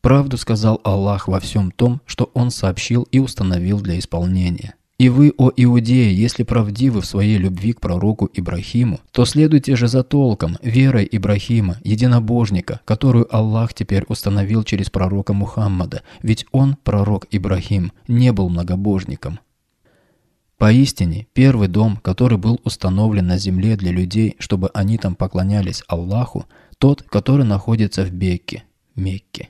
правду сказал Аллах во всем том, что Он сообщил и установил для исполнения. И вы, о Иудеи, если правдивы в своей любви к пророку Ибрахиму, то следуйте же за толком, верой Ибрахима, единобожника, которую Аллах теперь установил через пророка Мухаммада, ведь он, пророк Ибрахим, не был многобожником. Поистине, первый дом, который был установлен на земле для людей, чтобы они там поклонялись Аллаху, тот, который находится в Бекке, Мекке.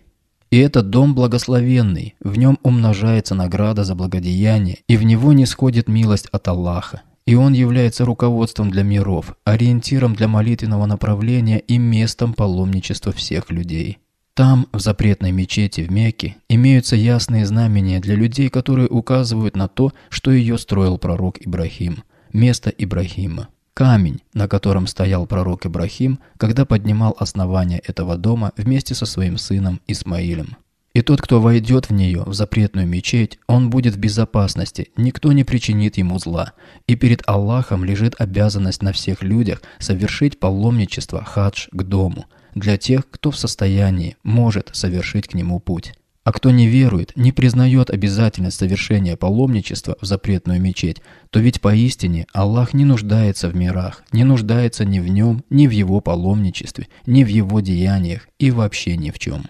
И этот дом благословенный, в нем умножается награда за благодеяние, и в него не сходит милость от Аллаха. И он является руководством для миров, ориентиром для молитвенного направления и местом паломничества всех людей. Там, в запретной мечети в Мекке, имеются ясные знамения для людей, которые указывают на то, что ее строил пророк Ибрахим. Место Ибрахима. Камень, на котором стоял пророк Ибрахим, когда поднимал основание этого дома вместе со своим сыном Исмаилем. И тот, кто войдет в нее, в запретную мечеть, он будет в безопасности, никто не причинит ему зла. И перед Аллахом лежит обязанность на всех людях совершить паломничество хадж к дому – для тех, кто в состоянии, может совершить к нему путь. А кто не верует, не признает обязательность совершения паломничества в запретную мечеть, то ведь поистине Аллах не нуждается в мирах, не нуждается ни в нем, ни в его паломничестве, ни в его деяниях и вообще ни в чем.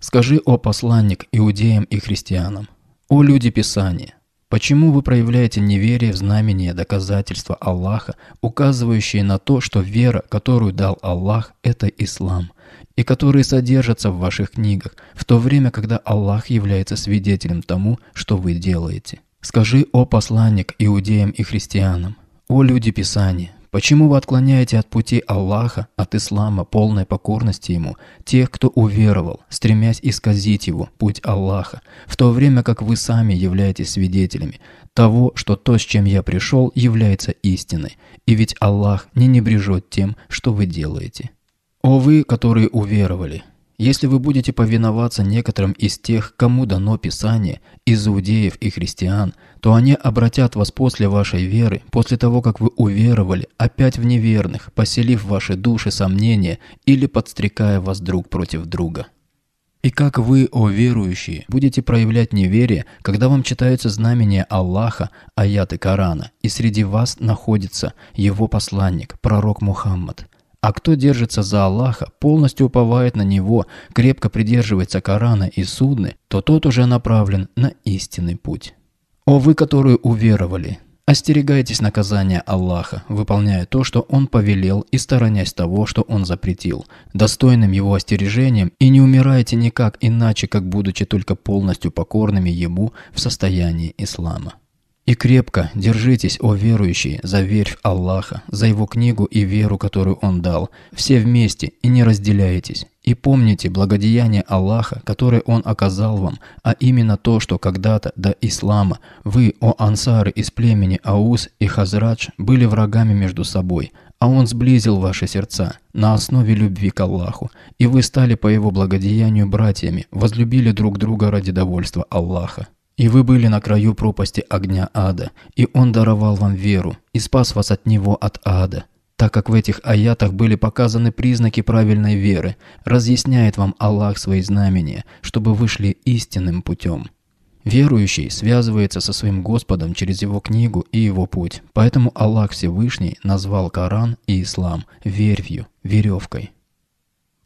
Скажи, о посланник, иудеям и христианам, о люди Писания, Почему вы проявляете неверие в знамения доказательства Аллаха, указывающие на то, что вера, которую дал Аллах, это ислам, и которые содержатся в ваших книгах, в то время, когда Аллах является свидетелем тому, что вы делаете? Скажи, о посланник, иудеям и христианам, о люди Писания, Почему вы отклоняете от пути Аллаха, от ислама, полной покорности ему, тех, кто уверовал, стремясь исказить его, путь Аллаха, в то время как вы сами являетесь свидетелями того, что то, с чем я пришел, является истиной, и ведь Аллах не небрежет тем, что вы делаете? О вы, которые уверовали, если вы будете повиноваться некоторым из тех, кому дано Писание, из иудеев и христиан, то они обратят вас после вашей веры, после того, как вы уверовали, опять в неверных, поселив в ваши души сомнения или подстрекая вас друг против друга. И как вы, о верующие, будете проявлять неверие, когда вам читаются знамения Аллаха, аяты Корана, и среди вас находится его посланник, пророк Мухаммад? А кто держится за Аллаха, полностью уповает на Него, крепко придерживается Корана и Судны, то тот уже направлен на истинный путь. О вы, которые уверовали! Остерегайтесь наказания Аллаха, выполняя то, что Он повелел и сторонясь того, что Он запретил, достойным Его остережением, и не умирайте никак иначе, как будучи только полностью покорными Ему в состоянии ислама. И крепко держитесь, о верующие, за верь в Аллаха, за его книгу и веру, которую он дал. Все вместе и не разделяйтесь. И помните благодеяние Аллаха, которое он оказал вам, а именно то, что когда-то до ислама вы, о ансары из племени Аус и Хазрадж, были врагами между собой, а он сблизил ваши сердца на основе любви к Аллаху, и вы стали по его благодеянию братьями, возлюбили друг друга ради довольства Аллаха. И вы были на краю пропасти огня ада, и Он даровал вам веру и спас вас от него от ада, так как в этих аятах были показаны признаки правильной веры, разъясняет вам Аллах свои знамения, чтобы вы шли истинным путем. Верующий связывается со своим Господом через его книгу и его путь, поэтому Аллах Всевышний назвал Коран и Ислам вервью, веревкой.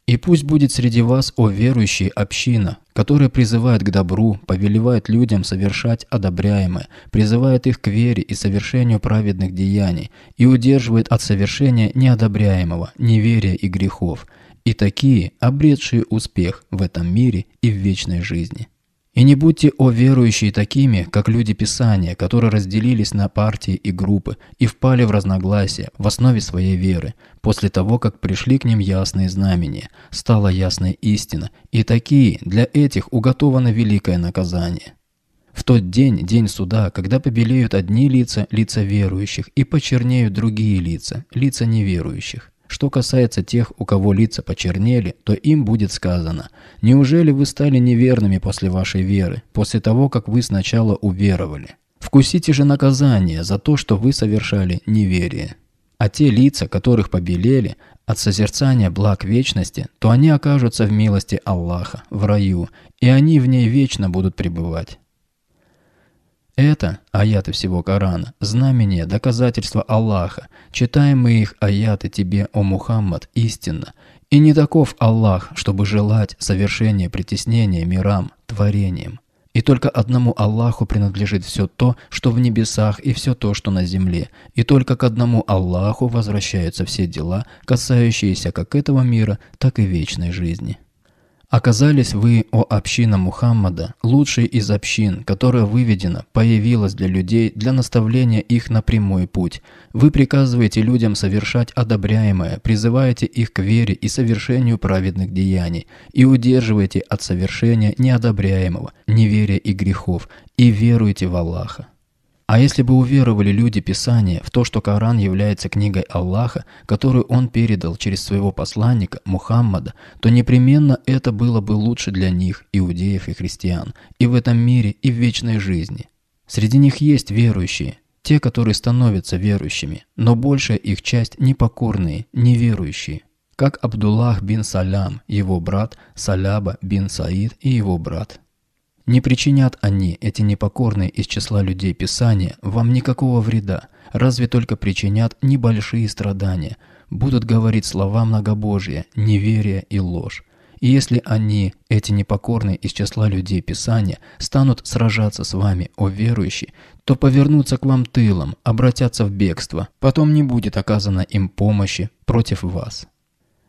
И пусть будет среди вас, о верующие, община, которая призывает к добру, повелевает людям совершать одобряемое, призывает их к вере и совершению праведных деяний и удерживает от совершения неодобряемого, неверия и грехов, и такие, обретшие успех в этом мире и в вечной жизни. И не будьте, о верующие, такими, как люди Писания, которые разделились на партии и группы и впали в разногласия в основе своей веры, после того, как пришли к ним ясные знамения, стала ясная истина, и такие для этих уготовано великое наказание. В тот день, день суда, когда побелеют одни лица, лица верующих, и почернеют другие лица, лица неверующих. Что касается тех, у кого лица почернели, то им будет сказано «Неужели вы стали неверными после вашей веры, после того, как вы сначала уверовали? Вкусите же наказание за то, что вы совершали неверие». А те лица, которых побелели от созерцания благ вечности, то они окажутся в милости Аллаха, в раю, и они в ней вечно будут пребывать. Это аяты всего Корана, знамения, доказательства Аллаха. Читаем мы их аяты тебе, о Мухаммад, истинно. И не таков Аллах, чтобы желать совершения притеснения мирам, творением. И только одному Аллаху принадлежит все то, что в небесах, и все то, что на земле. И только к одному Аллаху возвращаются все дела, касающиеся как этого мира, так и вечной жизни. Оказались вы, о община Мухаммада, лучшей из общин, которая выведена, появилась для людей для наставления их на прямой путь. Вы приказываете людям совершать одобряемое, призываете их к вере и совершению праведных деяний, и удерживаете от совершения неодобряемого, неверия и грехов, и веруете в Аллаха. А если бы уверовали люди Писания в то, что Коран является книгой Аллаха, которую он передал через своего посланника Мухаммада, то непременно это было бы лучше для них, иудеев и христиан, и в этом мире, и в вечной жизни. Среди них есть верующие, те, которые становятся верующими, но большая их часть непокорные, неверующие, как Абдуллах бин Салям, его брат, Саляба бин Саид и его брат. Не причинят они, эти непокорные из числа людей Писания, вам никакого вреда, разве только причинят небольшие страдания, будут говорить слова многобожия, неверие и ложь. И если они, эти непокорные из числа людей Писания, станут сражаться с вами, о верующие, то повернутся к вам тылом, обратятся в бегство, потом не будет оказано им помощи против вас.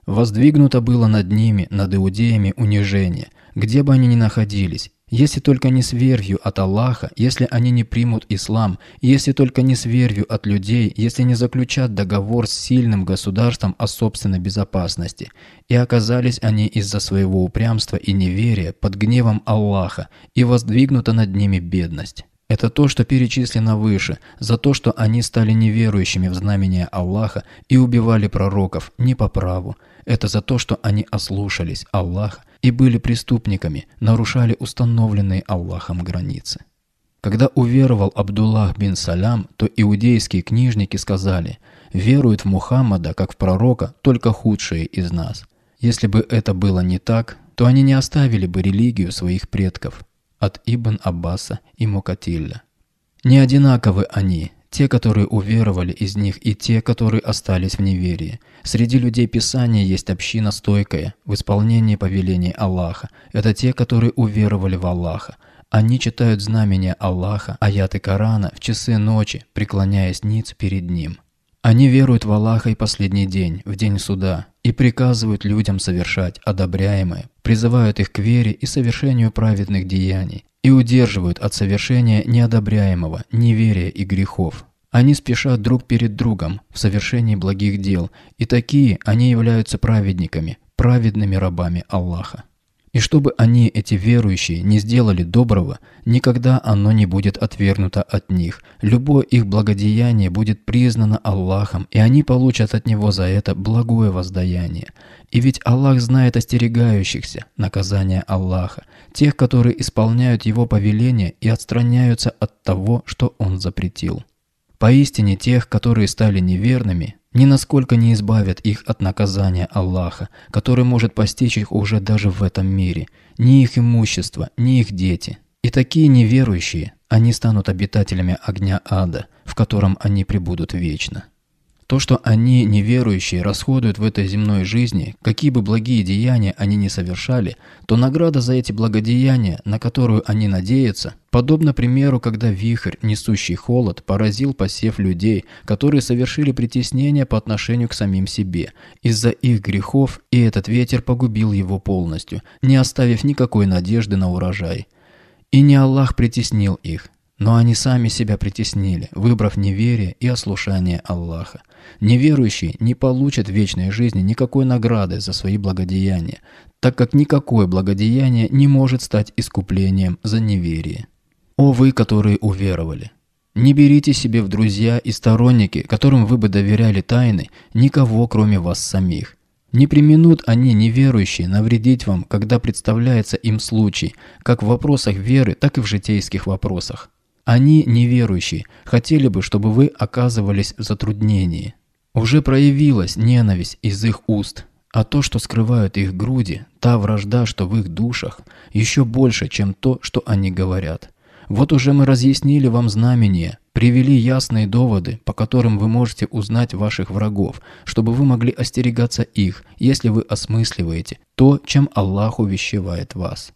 Воздвигнуто было над ними, над иудеями, унижение, где бы они ни находились, если только не с верью от Аллаха, если они не примут ислам, если только не с верью от людей, если не заключат договор с сильным государством о собственной безопасности. И оказались они из-за своего упрямства и неверия под гневом Аллаха, и воздвигнута над ними бедность. Это то, что перечислено выше, за то, что они стали неверующими в знамение Аллаха и убивали пророков не по праву. Это за то, что они ослушались Аллаха и были преступниками, нарушали установленные Аллахом границы. Когда уверовал Абдуллах бин Салям, то иудейские книжники сказали, веруют в Мухаммада, как в пророка, только худшие из нас. Если бы это было не так, то они не оставили бы религию своих предков от Ибн Аббаса и Мукатилля. Не одинаковы они, те, которые уверовали из них, и те, которые остались в неверии. Среди людей Писания есть община стойкая в исполнении повелений Аллаха. Это те, которые уверовали в Аллаха. Они читают знамения Аллаха, аяты Корана, в часы ночи, преклоняясь ниц перед Ним. Они веруют в Аллаха и последний день, в день суда, и приказывают людям совершать одобряемое, призывают их к вере и совершению праведных деяний, и удерживают от совершения неодобряемого, неверия и грехов. Они спешат друг перед другом в совершении благих дел, и такие они являются праведниками, праведными рабами Аллаха. И чтобы они, эти верующие, не сделали доброго, никогда оно не будет отвергнуто от них. Любое их благодеяние будет признано Аллахом, и они получат от Него за это благое воздаяние. И ведь Аллах знает остерегающихся наказания Аллаха, тех, которые исполняют Его повеление и отстраняются от того, что Он запретил. Поистине тех, которые стали неверными, ни насколько не избавят их от наказания Аллаха, который может постичь их уже даже в этом мире, ни их имущество, ни их дети. И такие неверующие, они станут обитателями огня ада, в котором они пребудут вечно. То, что они, неверующие, расходуют в этой земной жизни, какие бы благие деяния они ни совершали, то награда за эти благодеяния, на которую они надеются, подобно примеру, когда вихрь, несущий холод, поразил посев людей, которые совершили притеснение по отношению к самим себе. Из-за их грехов и этот ветер погубил его полностью, не оставив никакой надежды на урожай. И не Аллах притеснил их, но они сами себя притеснили, выбрав неверие и ослушание Аллаха. Неверующий не получит вечной жизни никакой награды за свои благодеяния, так как никакое благодеяние не может стать искуплением за неверие. О вы, которые уверовали! Не берите себе в друзья и сторонники, которым вы бы доверяли тайны, никого, кроме вас самих. Не применут они, неверующие, навредить вам, когда представляется им случай, как в вопросах веры, так и в житейских вопросах. Они, неверующие, хотели бы, чтобы вы оказывались в затруднении. Уже проявилась ненависть из их уст, а то, что скрывают их груди, та вражда, что в их душах, еще больше, чем то, что они говорят. Вот уже мы разъяснили вам знамение, привели ясные доводы, по которым вы можете узнать ваших врагов, чтобы вы могли остерегаться их, если вы осмысливаете то, чем Аллах увещевает вас.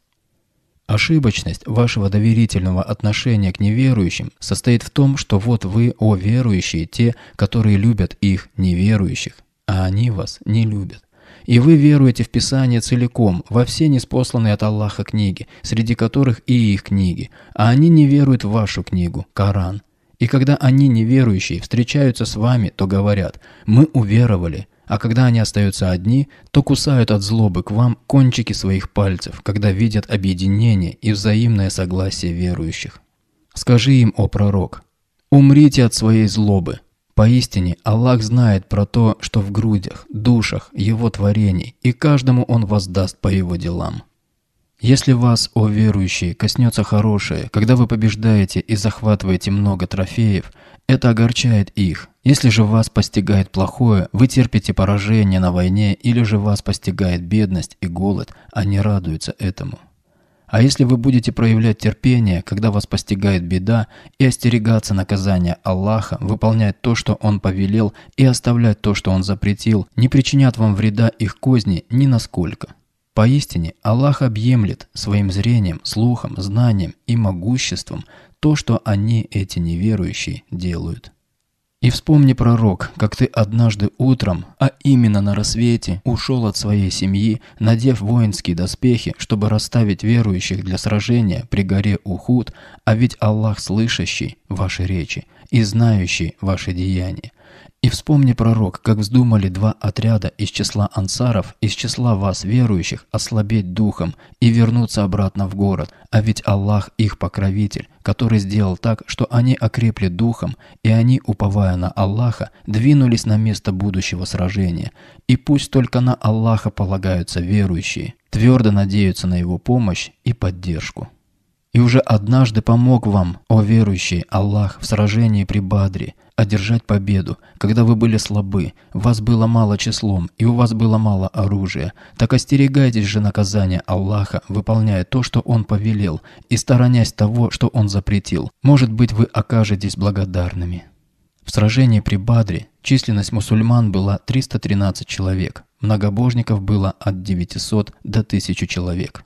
Ошибочность вашего доверительного отношения к неверующим состоит в том, что вот вы, о верующие, те, которые любят их неверующих, а они вас не любят. И вы веруете в Писание целиком, во все неспосланные от Аллаха книги, среди которых и их книги, а они не веруют в вашу книгу, Коран. И когда они, неверующие, встречаются с вами, то говорят «Мы уверовали», а когда они остаются одни, то кусают от злобы к вам кончики своих пальцев, когда видят объединение и взаимное согласие верующих. Скажи им, о пророк, умрите от своей злобы. Поистине, Аллах знает про то, что в грудях, душах, его творений, и каждому он воздаст по его делам. Если вас, о верующие, коснется хорошее, когда вы побеждаете и захватываете много трофеев, это огорчает их. Если же вас постигает плохое, вы терпите поражение на войне или же вас постигает бедность и голод, они радуются этому. А если вы будете проявлять терпение, когда вас постигает беда, и остерегаться наказания Аллаха, выполнять то, что Он повелел, и оставлять то, что Он запретил, не причинят вам вреда их козни ни насколько. Поистине, Аллах объемлет своим зрением, слухом, знанием и могуществом то, что они, эти неверующие, делают. И вспомни, пророк, как ты однажды утром, а именно на рассвете, ушел от своей семьи, надев воинские доспехи, чтобы расставить верующих для сражения при горе Ухуд, а ведь Аллах слышащий ваши речи и знающий ваши деяния. И вспомни, пророк, как вздумали два отряда из числа ансаров, из числа вас, верующих, ослабеть духом и вернуться обратно в город, а ведь Аллах их покровитель, который сделал так, что они окрепли духом, и они, уповая на Аллаха, двинулись на место будущего сражения. И пусть только на Аллаха полагаются верующие, твердо надеются на его помощь и поддержку. И уже однажды помог вам, о верующие, Аллах в сражении при Бадре – одержать победу, когда вы были слабы, вас было мало числом и у вас было мало оружия. Так остерегайтесь же наказания Аллаха, выполняя то, что Он повелел, и сторонясь того, что Он запретил. Может быть, вы окажетесь благодарными. В сражении при Бадре численность мусульман была 313 человек, многобожников было от 900 до 1000 человек.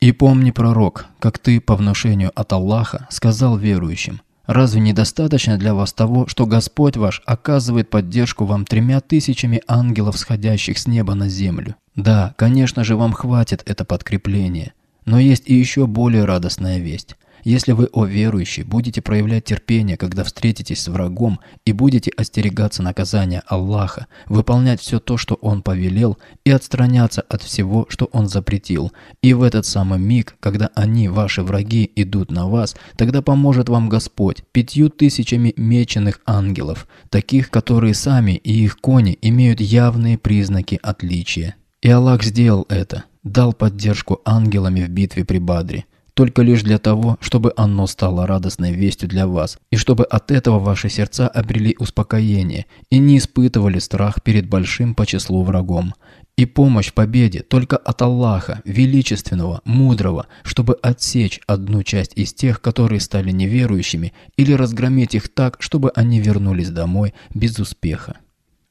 «И помни, пророк, как ты по внушению от Аллаха сказал верующим, Разве недостаточно для вас того, что Господь ваш оказывает поддержку вам тремя тысячами ангелов, сходящих с неба на землю? Да, конечно же, вам хватит это подкрепление. Но есть и еще более радостная весть. Если вы, о верующий, будете проявлять терпение, когда встретитесь с врагом, и будете остерегаться наказания Аллаха, выполнять все то, что Он повелел, и отстраняться от всего, что Он запретил, и в этот самый миг, когда они, ваши враги, идут на вас, тогда поможет вам Господь пятью тысячами меченых ангелов, таких, которые сами и их кони имеют явные признаки отличия. И Аллах сделал это, дал поддержку ангелами в битве при Бадре только лишь для того, чтобы оно стало радостной вестью для вас, и чтобы от этого ваши сердца обрели успокоение и не испытывали страх перед большим по числу врагом. И помощь в победе только от Аллаха, величественного, мудрого, чтобы отсечь одну часть из тех, которые стали неверующими, или разгромить их так, чтобы они вернулись домой без успеха.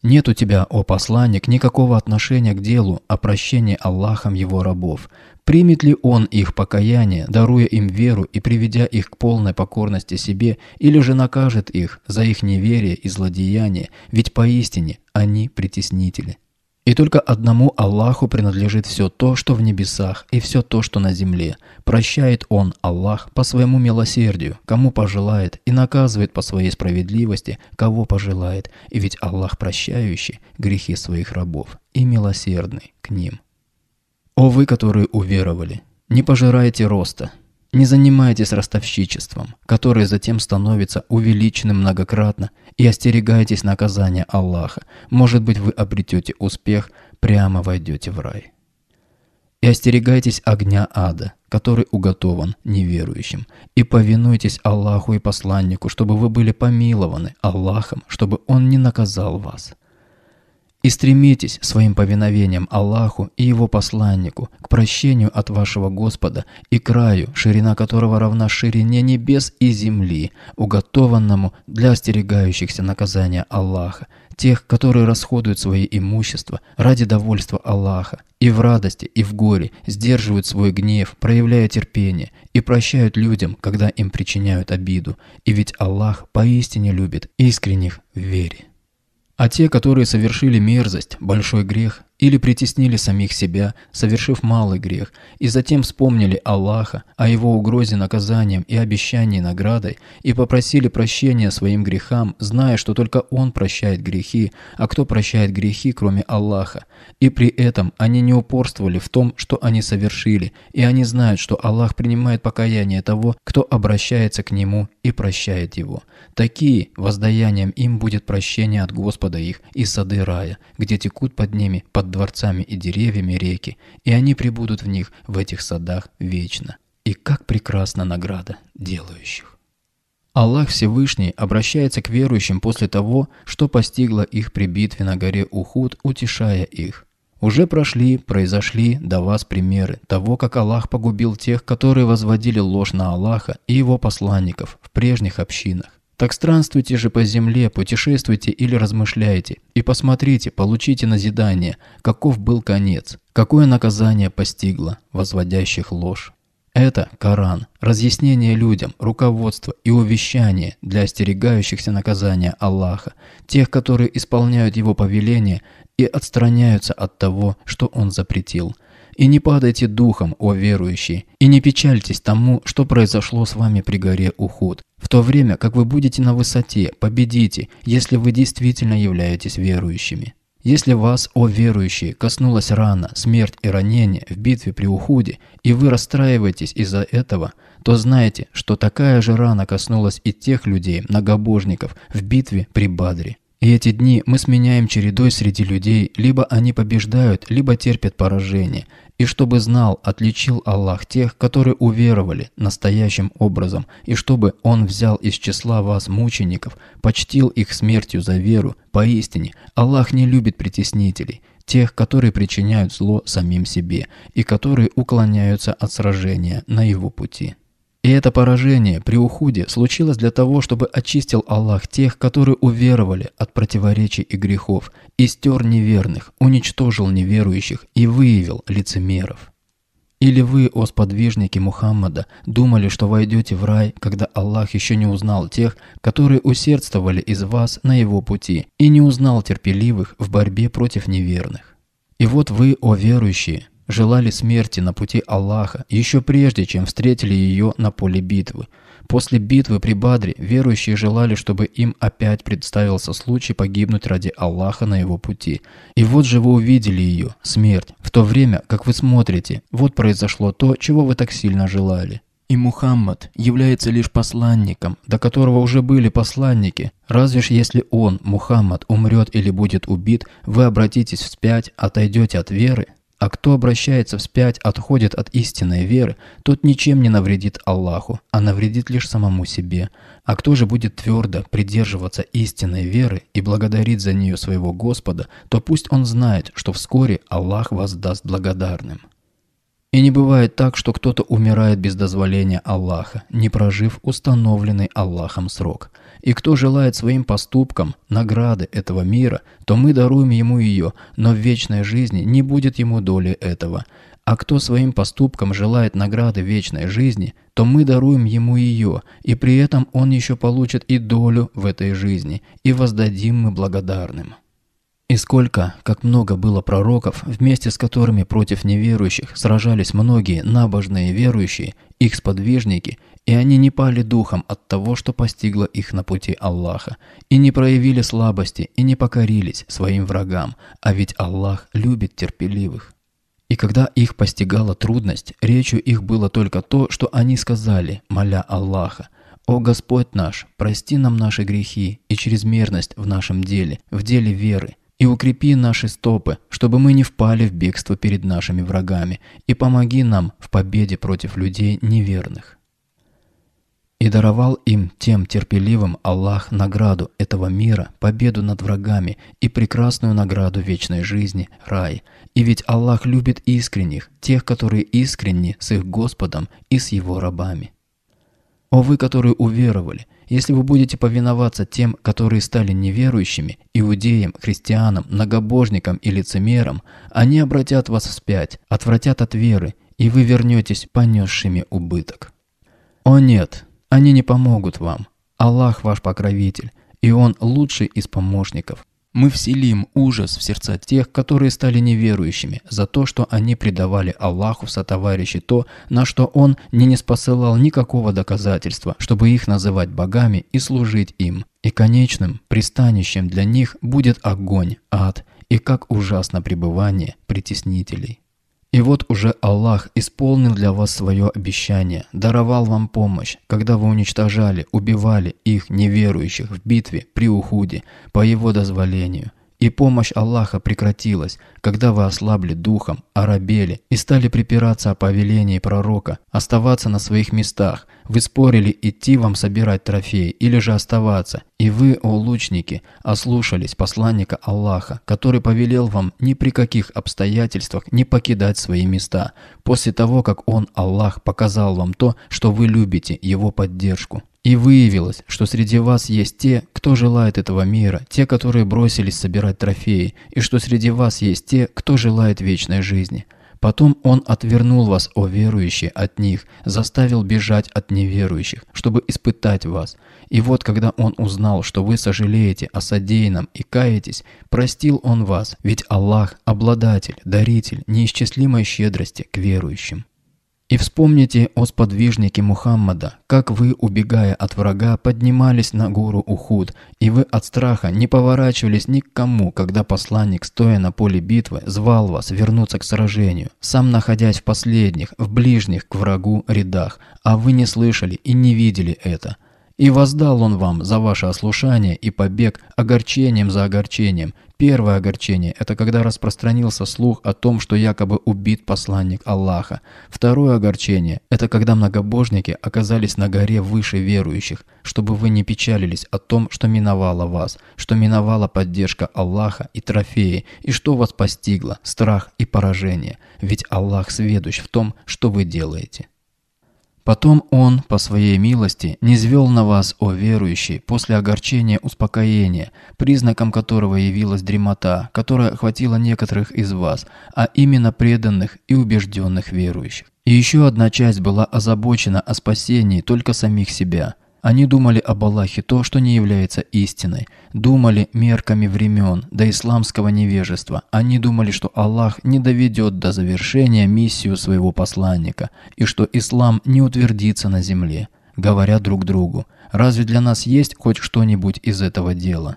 Нет у тебя, о посланник, никакого отношения к делу о а прощении Аллахом его рабов. Примет ли он их покаяние, даруя им веру и приведя их к полной покорности себе, или же накажет их за их неверие и злодеяние, ведь поистине они притеснители. И только одному Аллаху принадлежит все то, что в небесах, и все то, что на земле. Прощает Он, Аллах, по своему милосердию, кому пожелает, и наказывает по своей справедливости, кого пожелает. И ведь Аллах прощающий грехи своих рабов и милосердный к ним. О вы, которые уверовали, не пожирайте роста, не занимайтесь ростовщичеством, которое затем становится увеличенным многократно и остерегайтесь наказания Аллаха. Может быть, вы обретете успех, прямо войдете в рай. И остерегайтесь огня ада, который уготован неверующим. И повинуйтесь Аллаху и посланнику, чтобы вы были помилованы Аллахом, чтобы Он не наказал вас и стремитесь своим повиновением Аллаху и Его посланнику к прощению от вашего Господа и краю, ширина которого равна ширине небес и земли, уготованному для остерегающихся наказания Аллаха, тех, которые расходуют свои имущества ради довольства Аллаха, и в радости, и в горе сдерживают свой гнев, проявляя терпение, и прощают людям, когда им причиняют обиду, и ведь Аллах поистине любит искренних в вере. А те, которые совершили мерзость, большой грех, или притеснили самих себя, совершив малый грех, и затем вспомнили Аллаха, о его угрозе наказанием и обещании наградой, и попросили прощения своим грехам, зная, что только Он прощает грехи, а кто прощает грехи, кроме Аллаха. И при этом они не упорствовали в том, что они совершили, и они знают, что Аллах принимает покаяние того, кто обращается к Нему и прощает его. Такие воздаянием им будет прощение от Господа их и сады рая, где текут под ними, под дворцами и деревьями реки, и они прибудут в них, в этих садах, вечно. И как прекрасна награда делающих. Аллах Всевышний обращается к верующим после того, что постигло их при битве на горе Ухуд, утешая их. Уже прошли, произошли до вас примеры того, как Аллах погубил тех, которые возводили ложь на Аллаха и его посланников в прежних общинах. Так странствуйте же по земле, путешествуйте или размышляйте, и посмотрите, получите назидание, каков был конец, какое наказание постигло возводящих ложь. Это Коран, разъяснение людям, руководство и увещание для остерегающихся наказания Аллаха, тех, которые исполняют Его повеление и отстраняются от того, что Он запретил. И не падайте духом, о верующие, и не печальтесь тому, что произошло с вами при горе Ухуд, в то время как вы будете на высоте, победите, если вы действительно являетесь верующими. Если вас, о верующие, коснулась рана, смерть и ранение в битве при Ухуде, и вы расстраиваетесь из-за этого, то знайте, что такая же рана коснулась и тех людей, многобожников, в битве при Бадре. И эти дни мы сменяем чередой среди людей, либо они побеждают, либо терпят поражение. И чтобы знал, отличил Аллах тех, которые уверовали настоящим образом, и чтобы Он взял из числа вас мучеников, почтил их смертью за веру, поистине, Аллах не любит притеснителей, тех, которые причиняют зло самим себе, и которые уклоняются от сражения на его пути. И это поражение при уходе случилось для того, чтобы очистил Аллах тех, которые уверовали от противоречий и грехов, и стер неверных, уничтожил неверующих и выявил лицемеров. Или вы, о сподвижники Мухаммада, думали, что войдете в рай, когда Аллах еще не узнал тех, которые усердствовали из вас на его пути, и не узнал терпеливых в борьбе против неверных. И вот вы, о верующие, желали смерти на пути Аллаха, еще прежде, чем встретили ее на поле битвы. После битвы при Бадре верующие желали, чтобы им опять представился случай погибнуть ради Аллаха на его пути. И вот же вы увидели ее, смерть, в то время, как вы смотрите, вот произошло то, чего вы так сильно желали. И Мухаммад является лишь посланником, до которого уже были посланники. Разве ж если он, Мухаммад, умрет или будет убит, вы обратитесь вспять, отойдете от веры, а кто обращается вспять, отходит от истинной веры, тот ничем не навредит Аллаху, а навредит лишь самому себе. А кто же будет твердо придерживаться истинной веры и благодарить за нее своего Господа, то пусть он знает, что вскоре Аллах воздаст благодарным. И не бывает так, что кто-то умирает без дозволения Аллаха, не прожив установленный Аллахом срок – и кто желает своим поступкам награды этого мира, то мы даруем ему ее, но в вечной жизни не будет ему доли этого. А кто своим поступкам желает награды вечной жизни, то мы даруем ему ее, и при этом он еще получит и долю в этой жизни, и воздадим мы благодарным. И сколько, как много было пророков, вместе с которыми против неверующих сражались многие набожные верующие, их сподвижники, и они не пали духом от того, что постигло их на пути Аллаха, и не проявили слабости, и не покорились своим врагам, а ведь Аллах любит терпеливых. И когда их постигала трудность, речью их было только то, что они сказали, моля Аллаха, «О Господь наш, прости нам наши грехи и чрезмерность в нашем деле, в деле веры, и укрепи наши стопы, чтобы мы не впали в бегство перед нашими врагами, и помоги нам в победе против людей неверных». И даровал им, тем терпеливым, Аллах награду этого мира, победу над врагами и прекрасную награду вечной жизни, рай. И ведь Аллах любит искренних, тех, которые искренни с их Господом и с его рабами. О вы, которые уверовали, если вы будете повиноваться тем, которые стали неверующими, иудеям, христианам, многобожникам и лицемерам, они обратят вас вспять, отвратят от веры, и вы вернетесь понесшими убыток. О нет, они не помогут вам. Аллах ваш покровитель, и Он лучший из помощников. Мы вселим ужас в сердца тех, которые стали неверующими, за то, что они предавали Аллаху в сотоварищи то, на что Он не неспосылал никакого доказательства, чтобы их называть богами и служить им. И конечным пристанищем для них будет огонь, ад, и как ужасно пребывание притеснителей. И вот уже Аллах исполнил для вас свое обещание, даровал вам помощь, когда вы уничтожали, убивали их неверующих в битве при Ухуде по его дозволению. И помощь Аллаха прекратилась, когда вы ослабли духом, оробели и стали припираться о повелении пророка, оставаться на своих местах. Вы спорили, идти вам собирать трофеи или же оставаться. И вы, о лучники, ослушались посланника Аллаха, который повелел вам ни при каких обстоятельствах не покидать свои места, после того, как он, Аллах, показал вам то, что вы любите, его поддержку. И выявилось, что среди вас есть те, кто желает этого мира, те, которые бросились собирать трофеи, и что среди вас есть те, кто желает вечной жизни. Потом он отвернул вас, о верующие, от них, заставил бежать от неверующих, чтобы испытать вас. И вот, когда он узнал, что вы сожалеете о содеянном и каетесь, простил он вас, ведь Аллах – обладатель, даритель неисчислимой щедрости к верующим. И вспомните о сподвижнике Мухаммада, как вы, убегая от врага, поднимались на гору Ухуд, и вы от страха не поворачивались ни к кому, когда посланник, стоя на поле битвы, звал вас вернуться к сражению, сам находясь в последних, в ближних к врагу рядах, а вы не слышали и не видели это. И воздал он вам за ваше ослушание и побег огорчением за огорчением, Первое огорчение – это когда распространился слух о том, что якобы убит посланник Аллаха. Второе огорчение – это когда многобожники оказались на горе выше верующих, чтобы вы не печалились о том, что миновало вас, что миновала поддержка Аллаха и трофеи, и что вас постигло – страх и поражение. Ведь Аллах сведущ в том, что вы делаете. Потом он, по своей милости, не звел на вас, о верующий, после огорчения успокоения, признаком которого явилась дремота, которая охватила некоторых из вас, а именно преданных и убежденных верующих. И еще одна часть была озабочена о спасении только самих себя – они думали об Аллахе то, что не является истиной. Думали мерками времен, до исламского невежества. Они думали, что Аллах не доведет до завершения миссию своего посланника, и что ислам не утвердится на земле, говоря друг другу, разве для нас есть хоть что-нибудь из этого дела?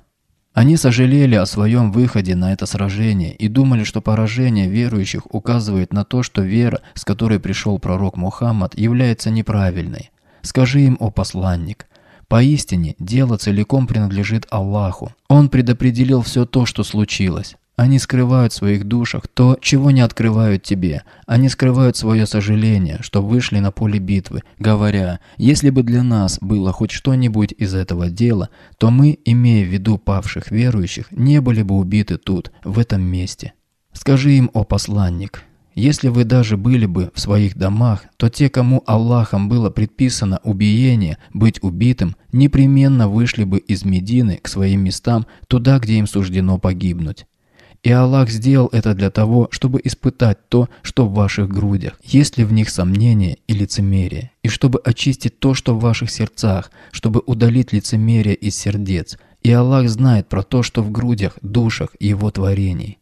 Они сожалели о своем выходе на это сражение и думали, что поражение верующих указывает на то, что вера, с которой пришел пророк Мухаммад, является неправильной. Скажи им, о посланник, Поистине, дело целиком принадлежит Аллаху. Он предопределил все то, что случилось. Они скрывают в своих душах то, чего не открывают тебе. Они скрывают свое сожаление, что вышли на поле битвы, говоря, если бы для нас было хоть что-нибудь из этого дела, то мы, имея в виду павших верующих, не были бы убиты тут, в этом месте. Скажи им, о посланник, если вы даже были бы в своих домах, то те, кому Аллахом было предписано убиение, быть убитым, непременно вышли бы из Медины к своим местам, туда, где им суждено погибнуть. И Аллах сделал это для того, чтобы испытать то, что в ваших грудях, есть ли в них сомнение и лицемерие, и чтобы очистить то, что в ваших сердцах, чтобы удалить лицемерие из сердец. И Аллах знает про то, что в грудях, душах его творений.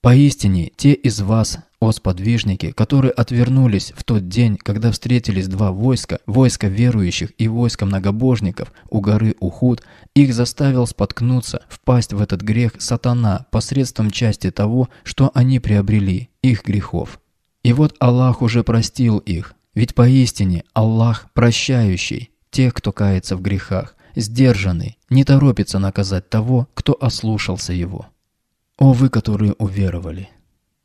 Поистине, те из вас, о сподвижники, которые отвернулись в тот день, когда встретились два войска, войско верующих и войско многобожников у горы Ухуд, их заставил споткнуться, впасть в этот грех сатана посредством части того, что они приобрели, их грехов. И вот Аллах уже простил их, ведь поистине Аллах прощающий тех, кто кается в грехах, сдержанный, не торопится наказать того, кто ослушался его. О вы, которые уверовали!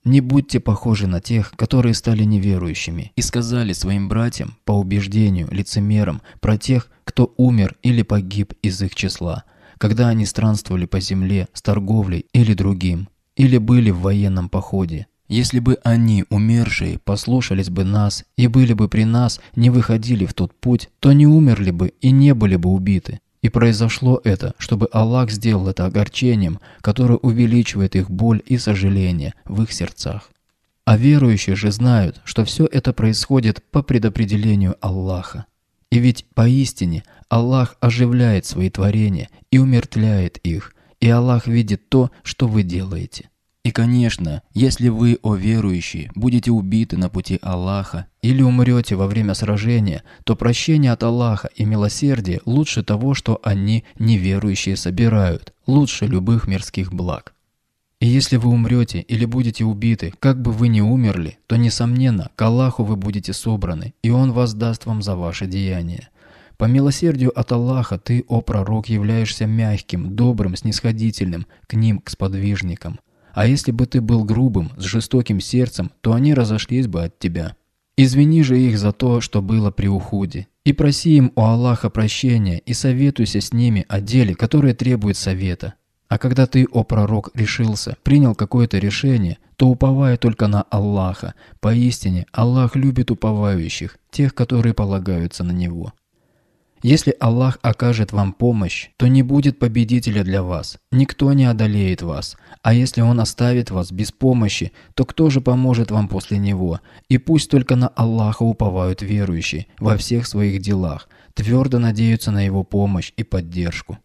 Не будьте похожи на тех, которые стали неверующими и сказали своим братьям, по убеждению, лицемерам, про тех, кто умер или погиб из их числа, когда они странствовали по земле с торговлей или другим, или были в военном походе. Если бы они, умершие, послушались бы нас и были бы при нас, не выходили в тот путь, то не умерли бы и не были бы убиты. И произошло это, чтобы Аллах сделал это огорчением, которое увеличивает их боль и сожаление в их сердцах. А верующие же знают, что все это происходит по предопределению Аллаха. И ведь поистине Аллах оживляет свои творения и умертвляет их, и Аллах видит то, что вы делаете. И, конечно, если вы, о верующие, будете убиты на пути Аллаха или умрете во время сражения, то прощение от Аллаха и милосердие лучше того, что они, неверующие, собирают, лучше любых мирских благ. И если вы умрете или будете убиты, как бы вы ни умерли, то, несомненно, к Аллаху вы будете собраны, и Он воздаст вам за ваши деяния. По милосердию от Аллаха ты, о пророк, являешься мягким, добрым, снисходительным к ним, к сподвижникам. А если бы ты был грубым, с жестоким сердцем, то они разошлись бы от тебя. Извини же их за то, что было при уходе. И проси им у Аллаха прощения, и советуйся с ними о деле, которое требует совета. А когда ты, о пророк, решился, принял какое-то решение, то уповая только на Аллаха. Поистине, Аллах любит уповающих, тех, которые полагаются на Него. Если Аллах окажет вам помощь, то не будет победителя для вас, никто не одолеет вас. А если Он оставит вас без помощи, то кто же поможет вам после Него? И пусть только на Аллаха уповают верующие во всех своих делах, твердо надеются на Его помощь и поддержку.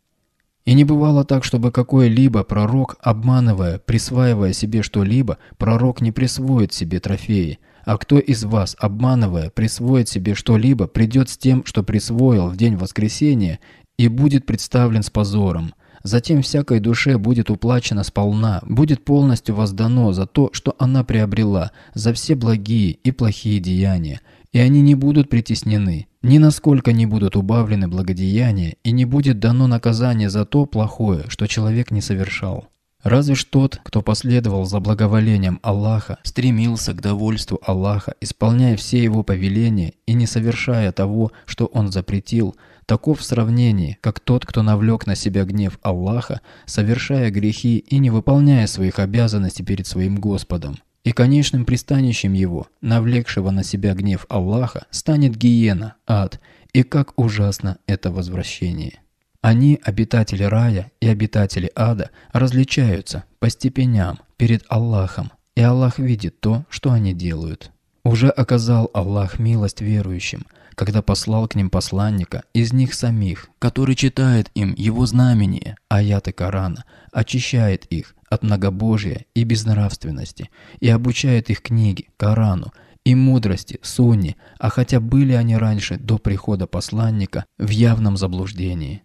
И не бывало так, чтобы какой-либо пророк, обманывая, присваивая себе что-либо, пророк не присвоит себе трофеи – а кто из вас, обманывая, присвоит себе что-либо, придет с тем, что присвоил в день воскресения, и будет представлен с позором. Затем всякой душе будет уплачено сполна, будет полностью воздано за то, что она приобрела, за все благие и плохие деяния. И они не будут притеснены, ни насколько не будут убавлены благодеяния, и не будет дано наказание за то плохое, что человек не совершал. Разве ж тот, кто последовал за благоволением Аллаха, стремился к довольству Аллаха, исполняя все его повеления и не совершая того, что он запретил, таков в сравнении, как тот, кто навлек на себя гнев Аллаха, совершая грехи и не выполняя своих обязанностей перед своим Господом. И конечным пристанищем его, навлекшего на себя гнев Аллаха, станет гиена, ад, и как ужасно это возвращение. Они, обитатели рая и обитатели ада, различаются по степеням перед Аллахом, и Аллах видит то, что они делают. Уже оказал Аллах милость верующим, когда послал к ним посланника из них самих, который читает им его знамение, аяты Корана, очищает их от многобожия и безнравственности и обучает их книге, Корану, и мудрости, сунни, а хотя были они раньше до прихода посланника в явном заблуждении.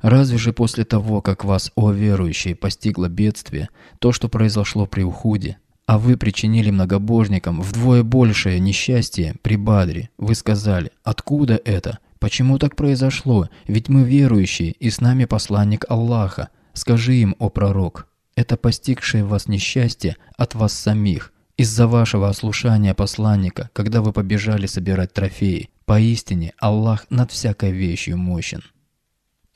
Разве же после того, как вас, о верующие, постигло бедствие, то, что произошло при уходе, а вы причинили многобожникам вдвое большее несчастье при Бадре, вы сказали «Откуда это? Почему так произошло? Ведь мы верующие, и с нами посланник Аллаха. Скажи им, о пророк, это постигшее вас несчастье от вас самих, из-за вашего ослушания посланника, когда вы побежали собирать трофеи. Поистине, Аллах над всякой вещью мощен».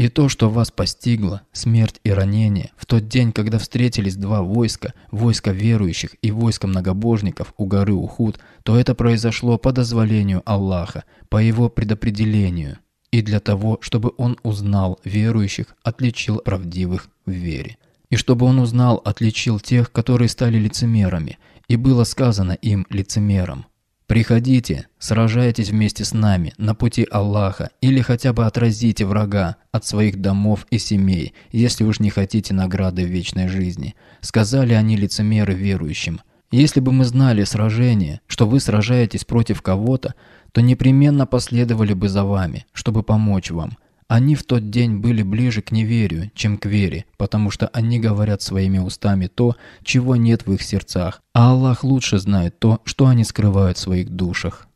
И то, что вас постигло смерть и ранение, в тот день, когда встретились два войска, войско верующих и войско многобожников у горы Ухуд, то это произошло по дозволению Аллаха, по его предопределению, и для того, чтобы он узнал верующих, отличил правдивых в вере. И чтобы он узнал, отличил тех, которые стали лицемерами, и было сказано им лицемерам, Приходите, сражайтесь вместе с нами на пути Аллаха или хотя бы отразите врага от своих домов и семей, если уж не хотите награды в вечной жизни. Сказали они лицемеры верующим. Если бы мы знали сражение, что вы сражаетесь против кого-то, то непременно последовали бы за вами, чтобы помочь вам. Они в тот день были ближе к неверию, чем к вере, потому что они говорят своими устами то, чего нет в их сердцах, а Аллах лучше знает то, что они скрывают в своих душах.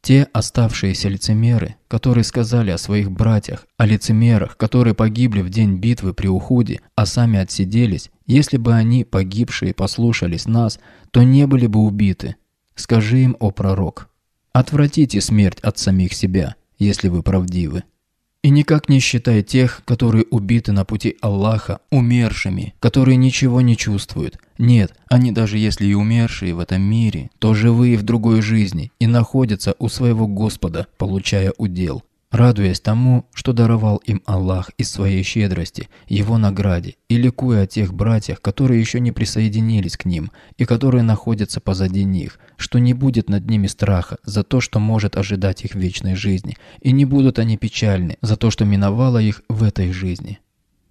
Те оставшиеся лицемеры, которые сказали о своих братьях, о лицемерах, которые погибли в день битвы при уходе, а сами отсиделись, если бы они, погибшие, послушались нас, то не были бы убиты. Скажи им, о пророк, отвратите смерть от самих себя, если вы правдивы и никак не считай тех, которые убиты на пути Аллаха, умершими, которые ничего не чувствуют. Нет, они даже если и умершие в этом мире, то живые в другой жизни и находятся у своего Господа, получая удел радуясь тому, что даровал им Аллах из своей щедрости, его награде, и ликуя о тех братьях, которые еще не присоединились к ним и которые находятся позади них, что не будет над ними страха за то, что может ожидать их вечной жизни, и не будут они печальны за то, что миновало их в этой жизни.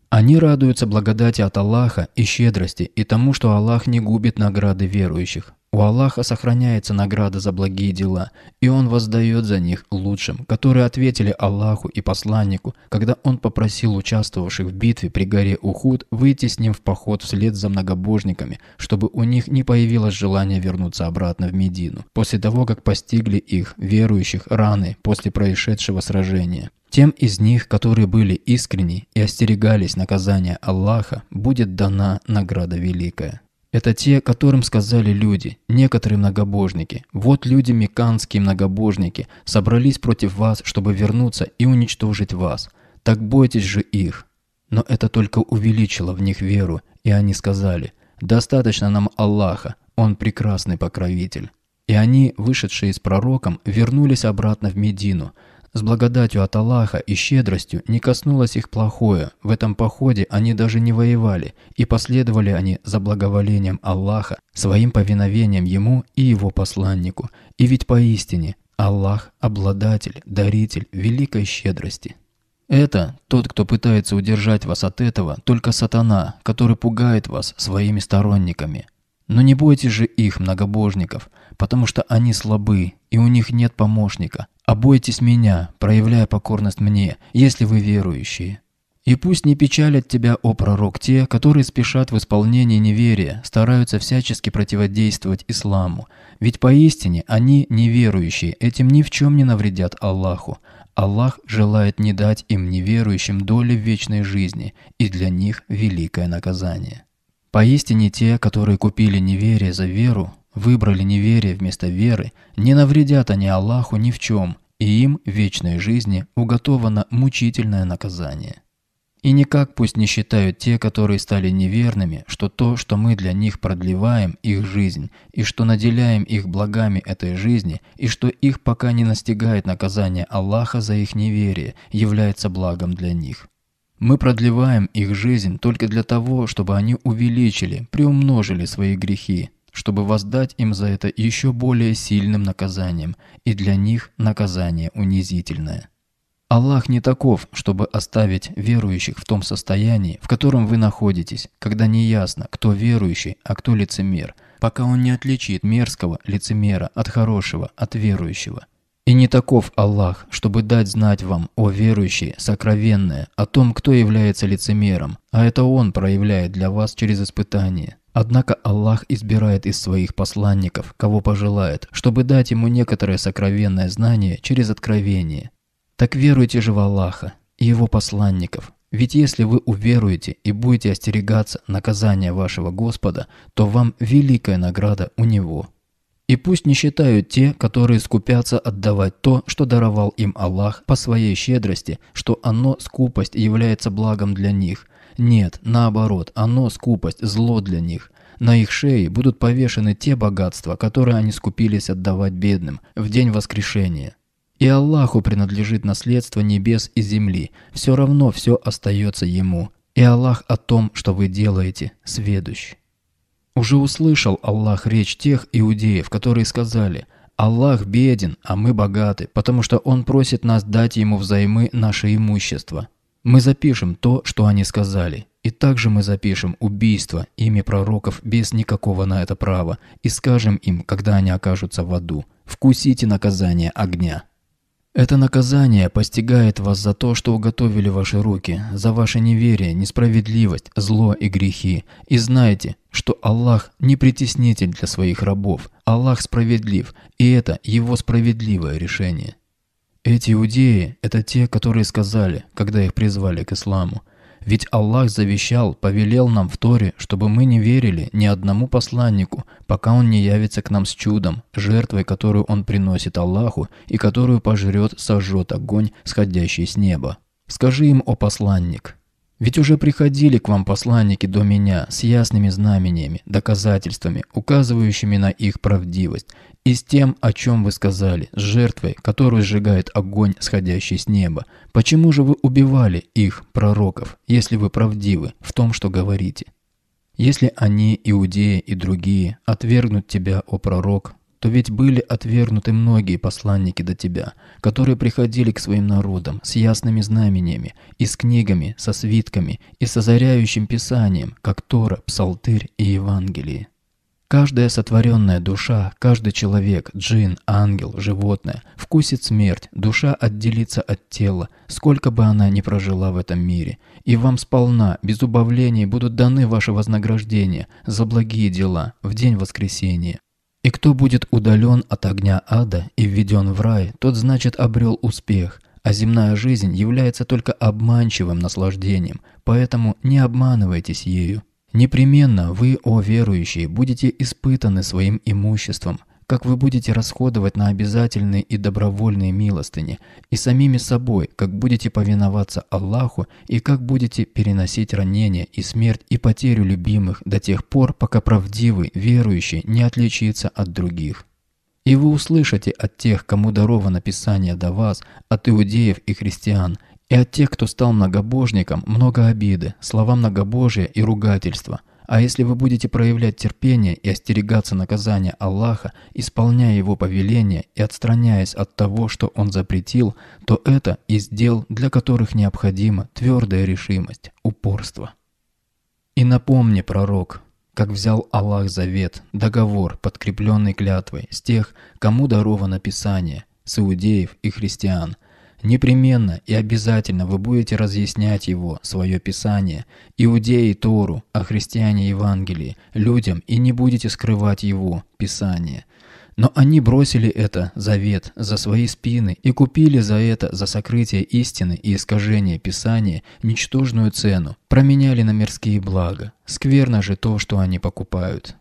Они радуются благодати от Аллаха и щедрости и тому, что Аллах не губит награды верующих. У Аллаха сохраняется награда за благие дела, и Он воздает за них лучшим, которые ответили Аллаху и посланнику, когда он попросил участвовавших в битве при горе Ухуд выйти с ним в поход вслед за многобожниками, чтобы у них не появилось желания вернуться обратно в Медину, после того, как постигли их, верующих, раны после происшедшего сражения. Тем из них, которые были искренни и остерегались наказания Аллаха, будет дана награда великая. Это те, которым сказали люди, некоторые многобожники. Вот люди меканские многобожники собрались против вас, чтобы вернуться и уничтожить вас. Так бойтесь же их. Но это только увеличило в них веру, и они сказали, «Достаточно нам Аллаха, Он прекрасный покровитель». И они, вышедшие с пророком, вернулись обратно в Медину – с благодатью от Аллаха и щедростью не коснулось их плохое, в этом походе они даже не воевали, и последовали они за благоволением Аллаха, своим повиновением Ему и Его посланнику. И ведь поистине Аллах – обладатель, даритель великой щедрости. Это тот, кто пытается удержать вас от этого, только сатана, который пугает вас своими сторонниками. Но не бойтесь же их, многобожников, потому что они слабы, и у них нет помощника. А бойтесь меня, проявляя покорность мне, если вы верующие. И пусть не печалят тебя, о пророк, те, которые спешат в исполнении неверия, стараются всячески противодействовать исламу. Ведь поистине они неверующие, этим ни в чем не навредят Аллаху. Аллах желает не дать им неверующим доли в вечной жизни, и для них великое наказание. Поистине те, которые купили неверие за веру, выбрали неверие вместо веры, не навредят они Аллаху ни в чем, и им в вечной жизни уготовано мучительное наказание. И никак пусть не считают те, которые стали неверными, что то, что мы для них продлеваем их жизнь, и что наделяем их благами этой жизни, и что их пока не настигает наказание Аллаха за их неверие, является благом для них. Мы продлеваем их жизнь только для того, чтобы они увеличили, приумножили свои грехи, чтобы воздать им за это еще более сильным наказанием, и для них наказание унизительное. Аллах не таков, чтобы оставить верующих в том состоянии, в котором вы находитесь, когда не ясно, кто верующий, а кто лицемер, пока он не отличит мерзкого лицемера от хорошего, от верующего. И не таков Аллах, чтобы дать знать вам, о верующие, сокровенное, о том, кто является лицемером, а это Он проявляет для вас через испытание. Однако Аллах избирает из своих посланников, кого пожелает, чтобы дать ему некоторое сокровенное знание через откровение. Так веруйте же в Аллаха и его посланников. Ведь если вы уверуете и будете остерегаться наказания вашего Господа, то вам великая награда у Него. И пусть не считают те, которые скупятся отдавать то, что даровал им Аллах по своей щедрости, что оно, скупость, является благом для них. Нет, наоборот, оно, скупость, зло для них. На их шее будут повешены те богатства, которые они скупились отдавать бедным в день воскрешения. И Аллаху принадлежит наследство небес и земли, все равно все остается Ему. И Аллах о том, что вы делаете, сведущ. Уже услышал Аллах речь тех иудеев, которые сказали «Аллах беден, а мы богаты, потому что Он просит нас дать Ему взаймы наше имущество». Мы запишем то, что они сказали, и также мы запишем убийство ими пророков без никакого на это права, и скажем им, когда они окажутся в аду, «Вкусите наказание огня». Это наказание постигает вас за то, что уготовили ваши руки, за ваше неверие, несправедливость, зло и грехи. И знайте, что Аллах не притеснитель для своих рабов. Аллах справедлив, и это его справедливое решение. Эти иудеи – это те, которые сказали, когда их призвали к исламу – ведь Аллах завещал, повелел нам в Торе, чтобы мы не верили ни одному посланнику, пока он не явится к нам с чудом, жертвой, которую он приносит Аллаху и которую пожрет, сожжет огонь, сходящий с неба. Скажи им, о посланник, ведь уже приходили к вам посланники до меня с ясными знамениями, доказательствами, указывающими на их правдивость, и с тем, о чем вы сказали, с жертвой, которую сжигает огонь, сходящий с неба. Почему же вы убивали их, пророков, если вы правдивы в том, что говорите? Если они, иудеи и другие, отвергнут тебя, о пророк, то ведь были отвергнуты многие посланники до тебя, которые приходили к своим народам с ясными знамениями и с книгами, со свитками и с озаряющим писанием, как Тора, Псалтырь и Евангелие. Каждая сотворенная душа, каждый человек, джин, ангел, животное, вкусит смерть, душа отделится от тела, сколько бы она ни прожила в этом мире. И вам сполна, без убавлений будут даны ваши вознаграждения за благие дела в день воскресения. И кто будет удален от огня ада и введен в рай, тот значит обрел успех, а земная жизнь является только обманчивым наслаждением, поэтому не обманывайтесь ею. Непременно вы, о верующие, будете испытаны своим имуществом – как вы будете расходовать на обязательные и добровольные милостыни, и самими собой, как будете повиноваться Аллаху, и как будете переносить ранения и смерть и потерю любимых до тех пор, пока правдивый, верующий не отличится от других. И вы услышите от тех, кому даровано Писание до вас, от иудеев и христиан, и от тех, кто стал многобожником, много обиды, слова многобожия и ругательства, а если вы будете проявлять терпение и остерегаться наказания Аллаха, исполняя Его повеление и отстраняясь от того, что Он запретил, то это из дел, для которых необходима твердая решимость, упорство. И напомни, пророк, как взял Аллах завет, договор, подкрепленный клятвой, с тех, кому даровано Писание, с иудеев и христиан – Непременно и обязательно вы будете разъяснять его, свое Писание, иудеи Тору, а христиане Евангелие, людям и не будете скрывать его, Писание. Но они бросили это, завет, за свои спины и купили за это, за сокрытие истины и искажение Писания, ничтожную цену, променяли на мирские блага. Скверно же то, что они покупают.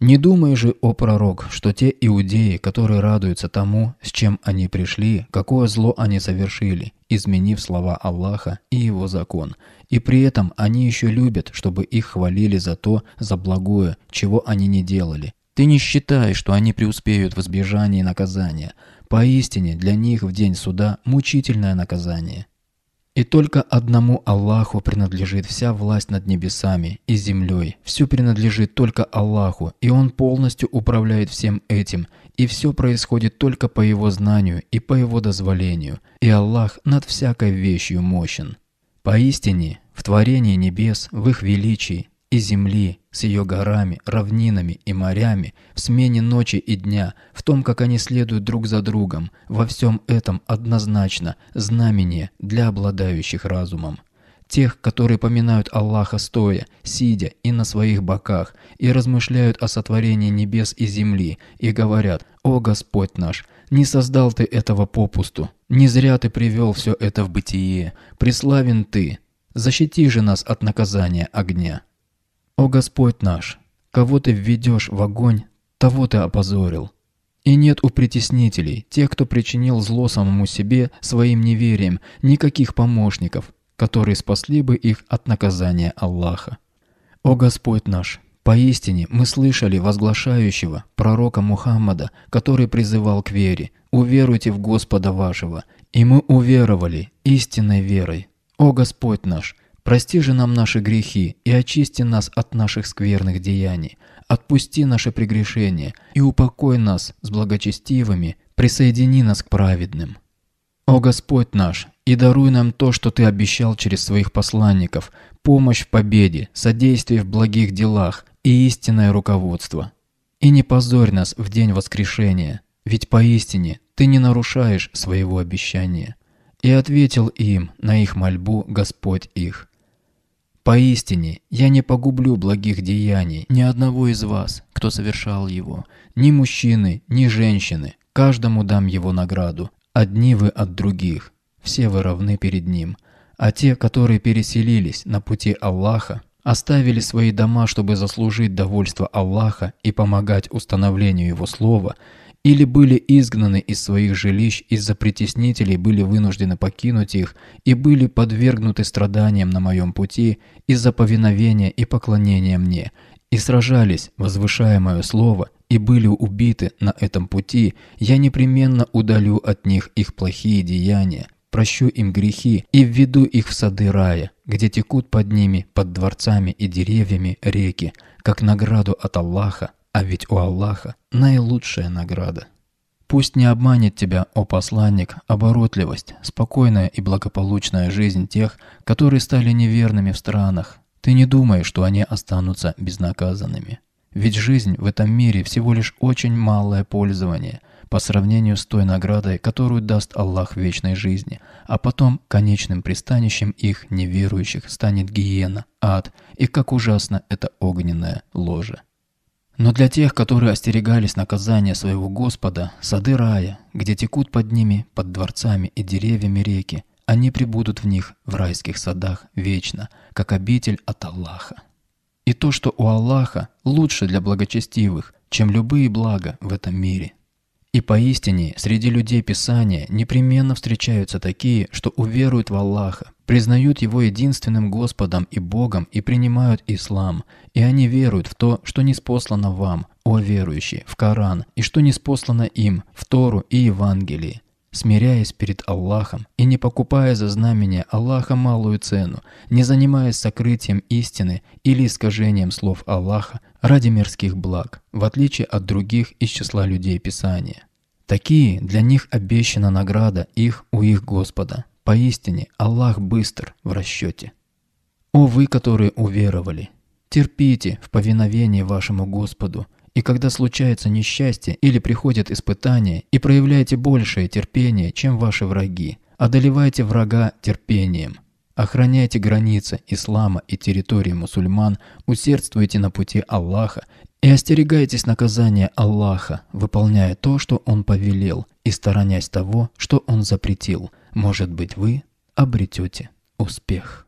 Не думай же, о пророк, что те иудеи, которые радуются тому, с чем они пришли, какое зло они совершили, изменив слова Аллаха и его закон. И при этом они еще любят, чтобы их хвалили за то, за благое, чего они не делали. Ты не считаешь, что они преуспеют в избежании наказания. Поистине, для них в день суда мучительное наказание. И только одному Аллаху принадлежит вся власть над небесами и землей. Все принадлежит только Аллаху, и Он полностью управляет всем этим, и все происходит только по Его знанию и по Его дозволению, и Аллах над всякой вещью мощен. Поистине, в творении небес, в их величии, и земли с ее горами, равнинами и морями, в смене ночи и дня, в том, как они следуют друг за другом, во всем этом однозначно знамение для обладающих разумом. Тех, которые поминают Аллаха стоя, сидя и на своих боках, и размышляют о сотворении небес и земли, и говорят «О Господь наш, не создал Ты этого попусту, не зря Ты привел все это в бытие, преславен Ты, защити же нас от наказания огня». «О Господь наш, кого ты введешь в огонь, того ты опозорил». И нет у притеснителей, тех, кто причинил зло самому себе своим неверием, никаких помощников, которые спасли бы их от наказания Аллаха. О Господь наш, поистине мы слышали возглашающего, пророка Мухаммада, который призывал к вере, уверуйте в Господа вашего, и мы уверовали истинной верой. О Господь наш, Прости же нам наши грехи и очисти нас от наших скверных деяний. Отпусти наши прегрешения и упокой нас с благочестивыми, присоедини нас к праведным. О Господь наш, и даруй нам то, что Ты обещал через своих посланников, помощь в победе, содействие в благих делах и истинное руководство. И не позорь нас в день воскрешения, ведь поистине Ты не нарушаешь своего обещания. И ответил им на их мольбу Господь их. Поистине, я не погублю благих деяний ни одного из вас, кто совершал его, ни мужчины, ни женщины. Каждому дам его награду. Одни вы от других, все вы равны перед ним. А те, которые переселились на пути Аллаха, оставили свои дома, чтобы заслужить довольство Аллаха и помогать установлению его слова – или были изгнаны из своих жилищ из-за притеснителей, были вынуждены покинуть их и были подвергнуты страданиям на моем пути из-за повиновения и поклонения мне, и сражались, возвышая мое слово, и были убиты на этом пути, я непременно удалю от них их плохие деяния, прощу им грехи и введу их в сады рая, где текут под ними, под дворцами и деревьями реки, как награду от Аллаха а ведь у Аллаха наилучшая награда. Пусть не обманет тебя, о посланник, оборотливость, спокойная и благополучная жизнь тех, которые стали неверными в странах. Ты не думай, что они останутся безнаказанными. Ведь жизнь в этом мире всего лишь очень малое пользование по сравнению с той наградой, которую даст Аллах вечной жизни, а потом конечным пристанищем их неверующих станет гиена, ад и как ужасно это огненное ложе. Но для тех, которые остерегались наказания своего Господа, сады рая, где текут под ними, под дворцами и деревьями реки, они прибудут в них, в райских садах, вечно, как обитель от Аллаха. И то, что у Аллаха, лучше для благочестивых, чем любые блага в этом мире. И поистине, среди людей Писания непременно встречаются такие, что уверуют в Аллаха, признают его единственным Господом и Богом и принимают ислам, и они веруют в то, что не спослано вам, о верующие, в Коран, и что не спослано им, в Тору и Евангелии. Смиряясь перед Аллахом и не покупая за знамение Аллаха малую цену, не занимаясь сокрытием истины или искажением слов Аллаха ради мирских благ, в отличие от других из числа людей Писания. Такие для них обещана награда их у их Господа. Поистине, Аллах быстр в расчете. О вы, которые уверовали! Терпите в повиновении вашему Господу, и когда случается несчастье или приходит испытание, и проявляете большее терпение, чем ваши враги, одолевайте врага терпением. Охраняйте границы ислама и территории мусульман, усердствуйте на пути Аллаха и остерегайтесь наказания Аллаха, выполняя то, что Он повелел, и сторонясь того, что Он запретил – может быть, вы обретете успех.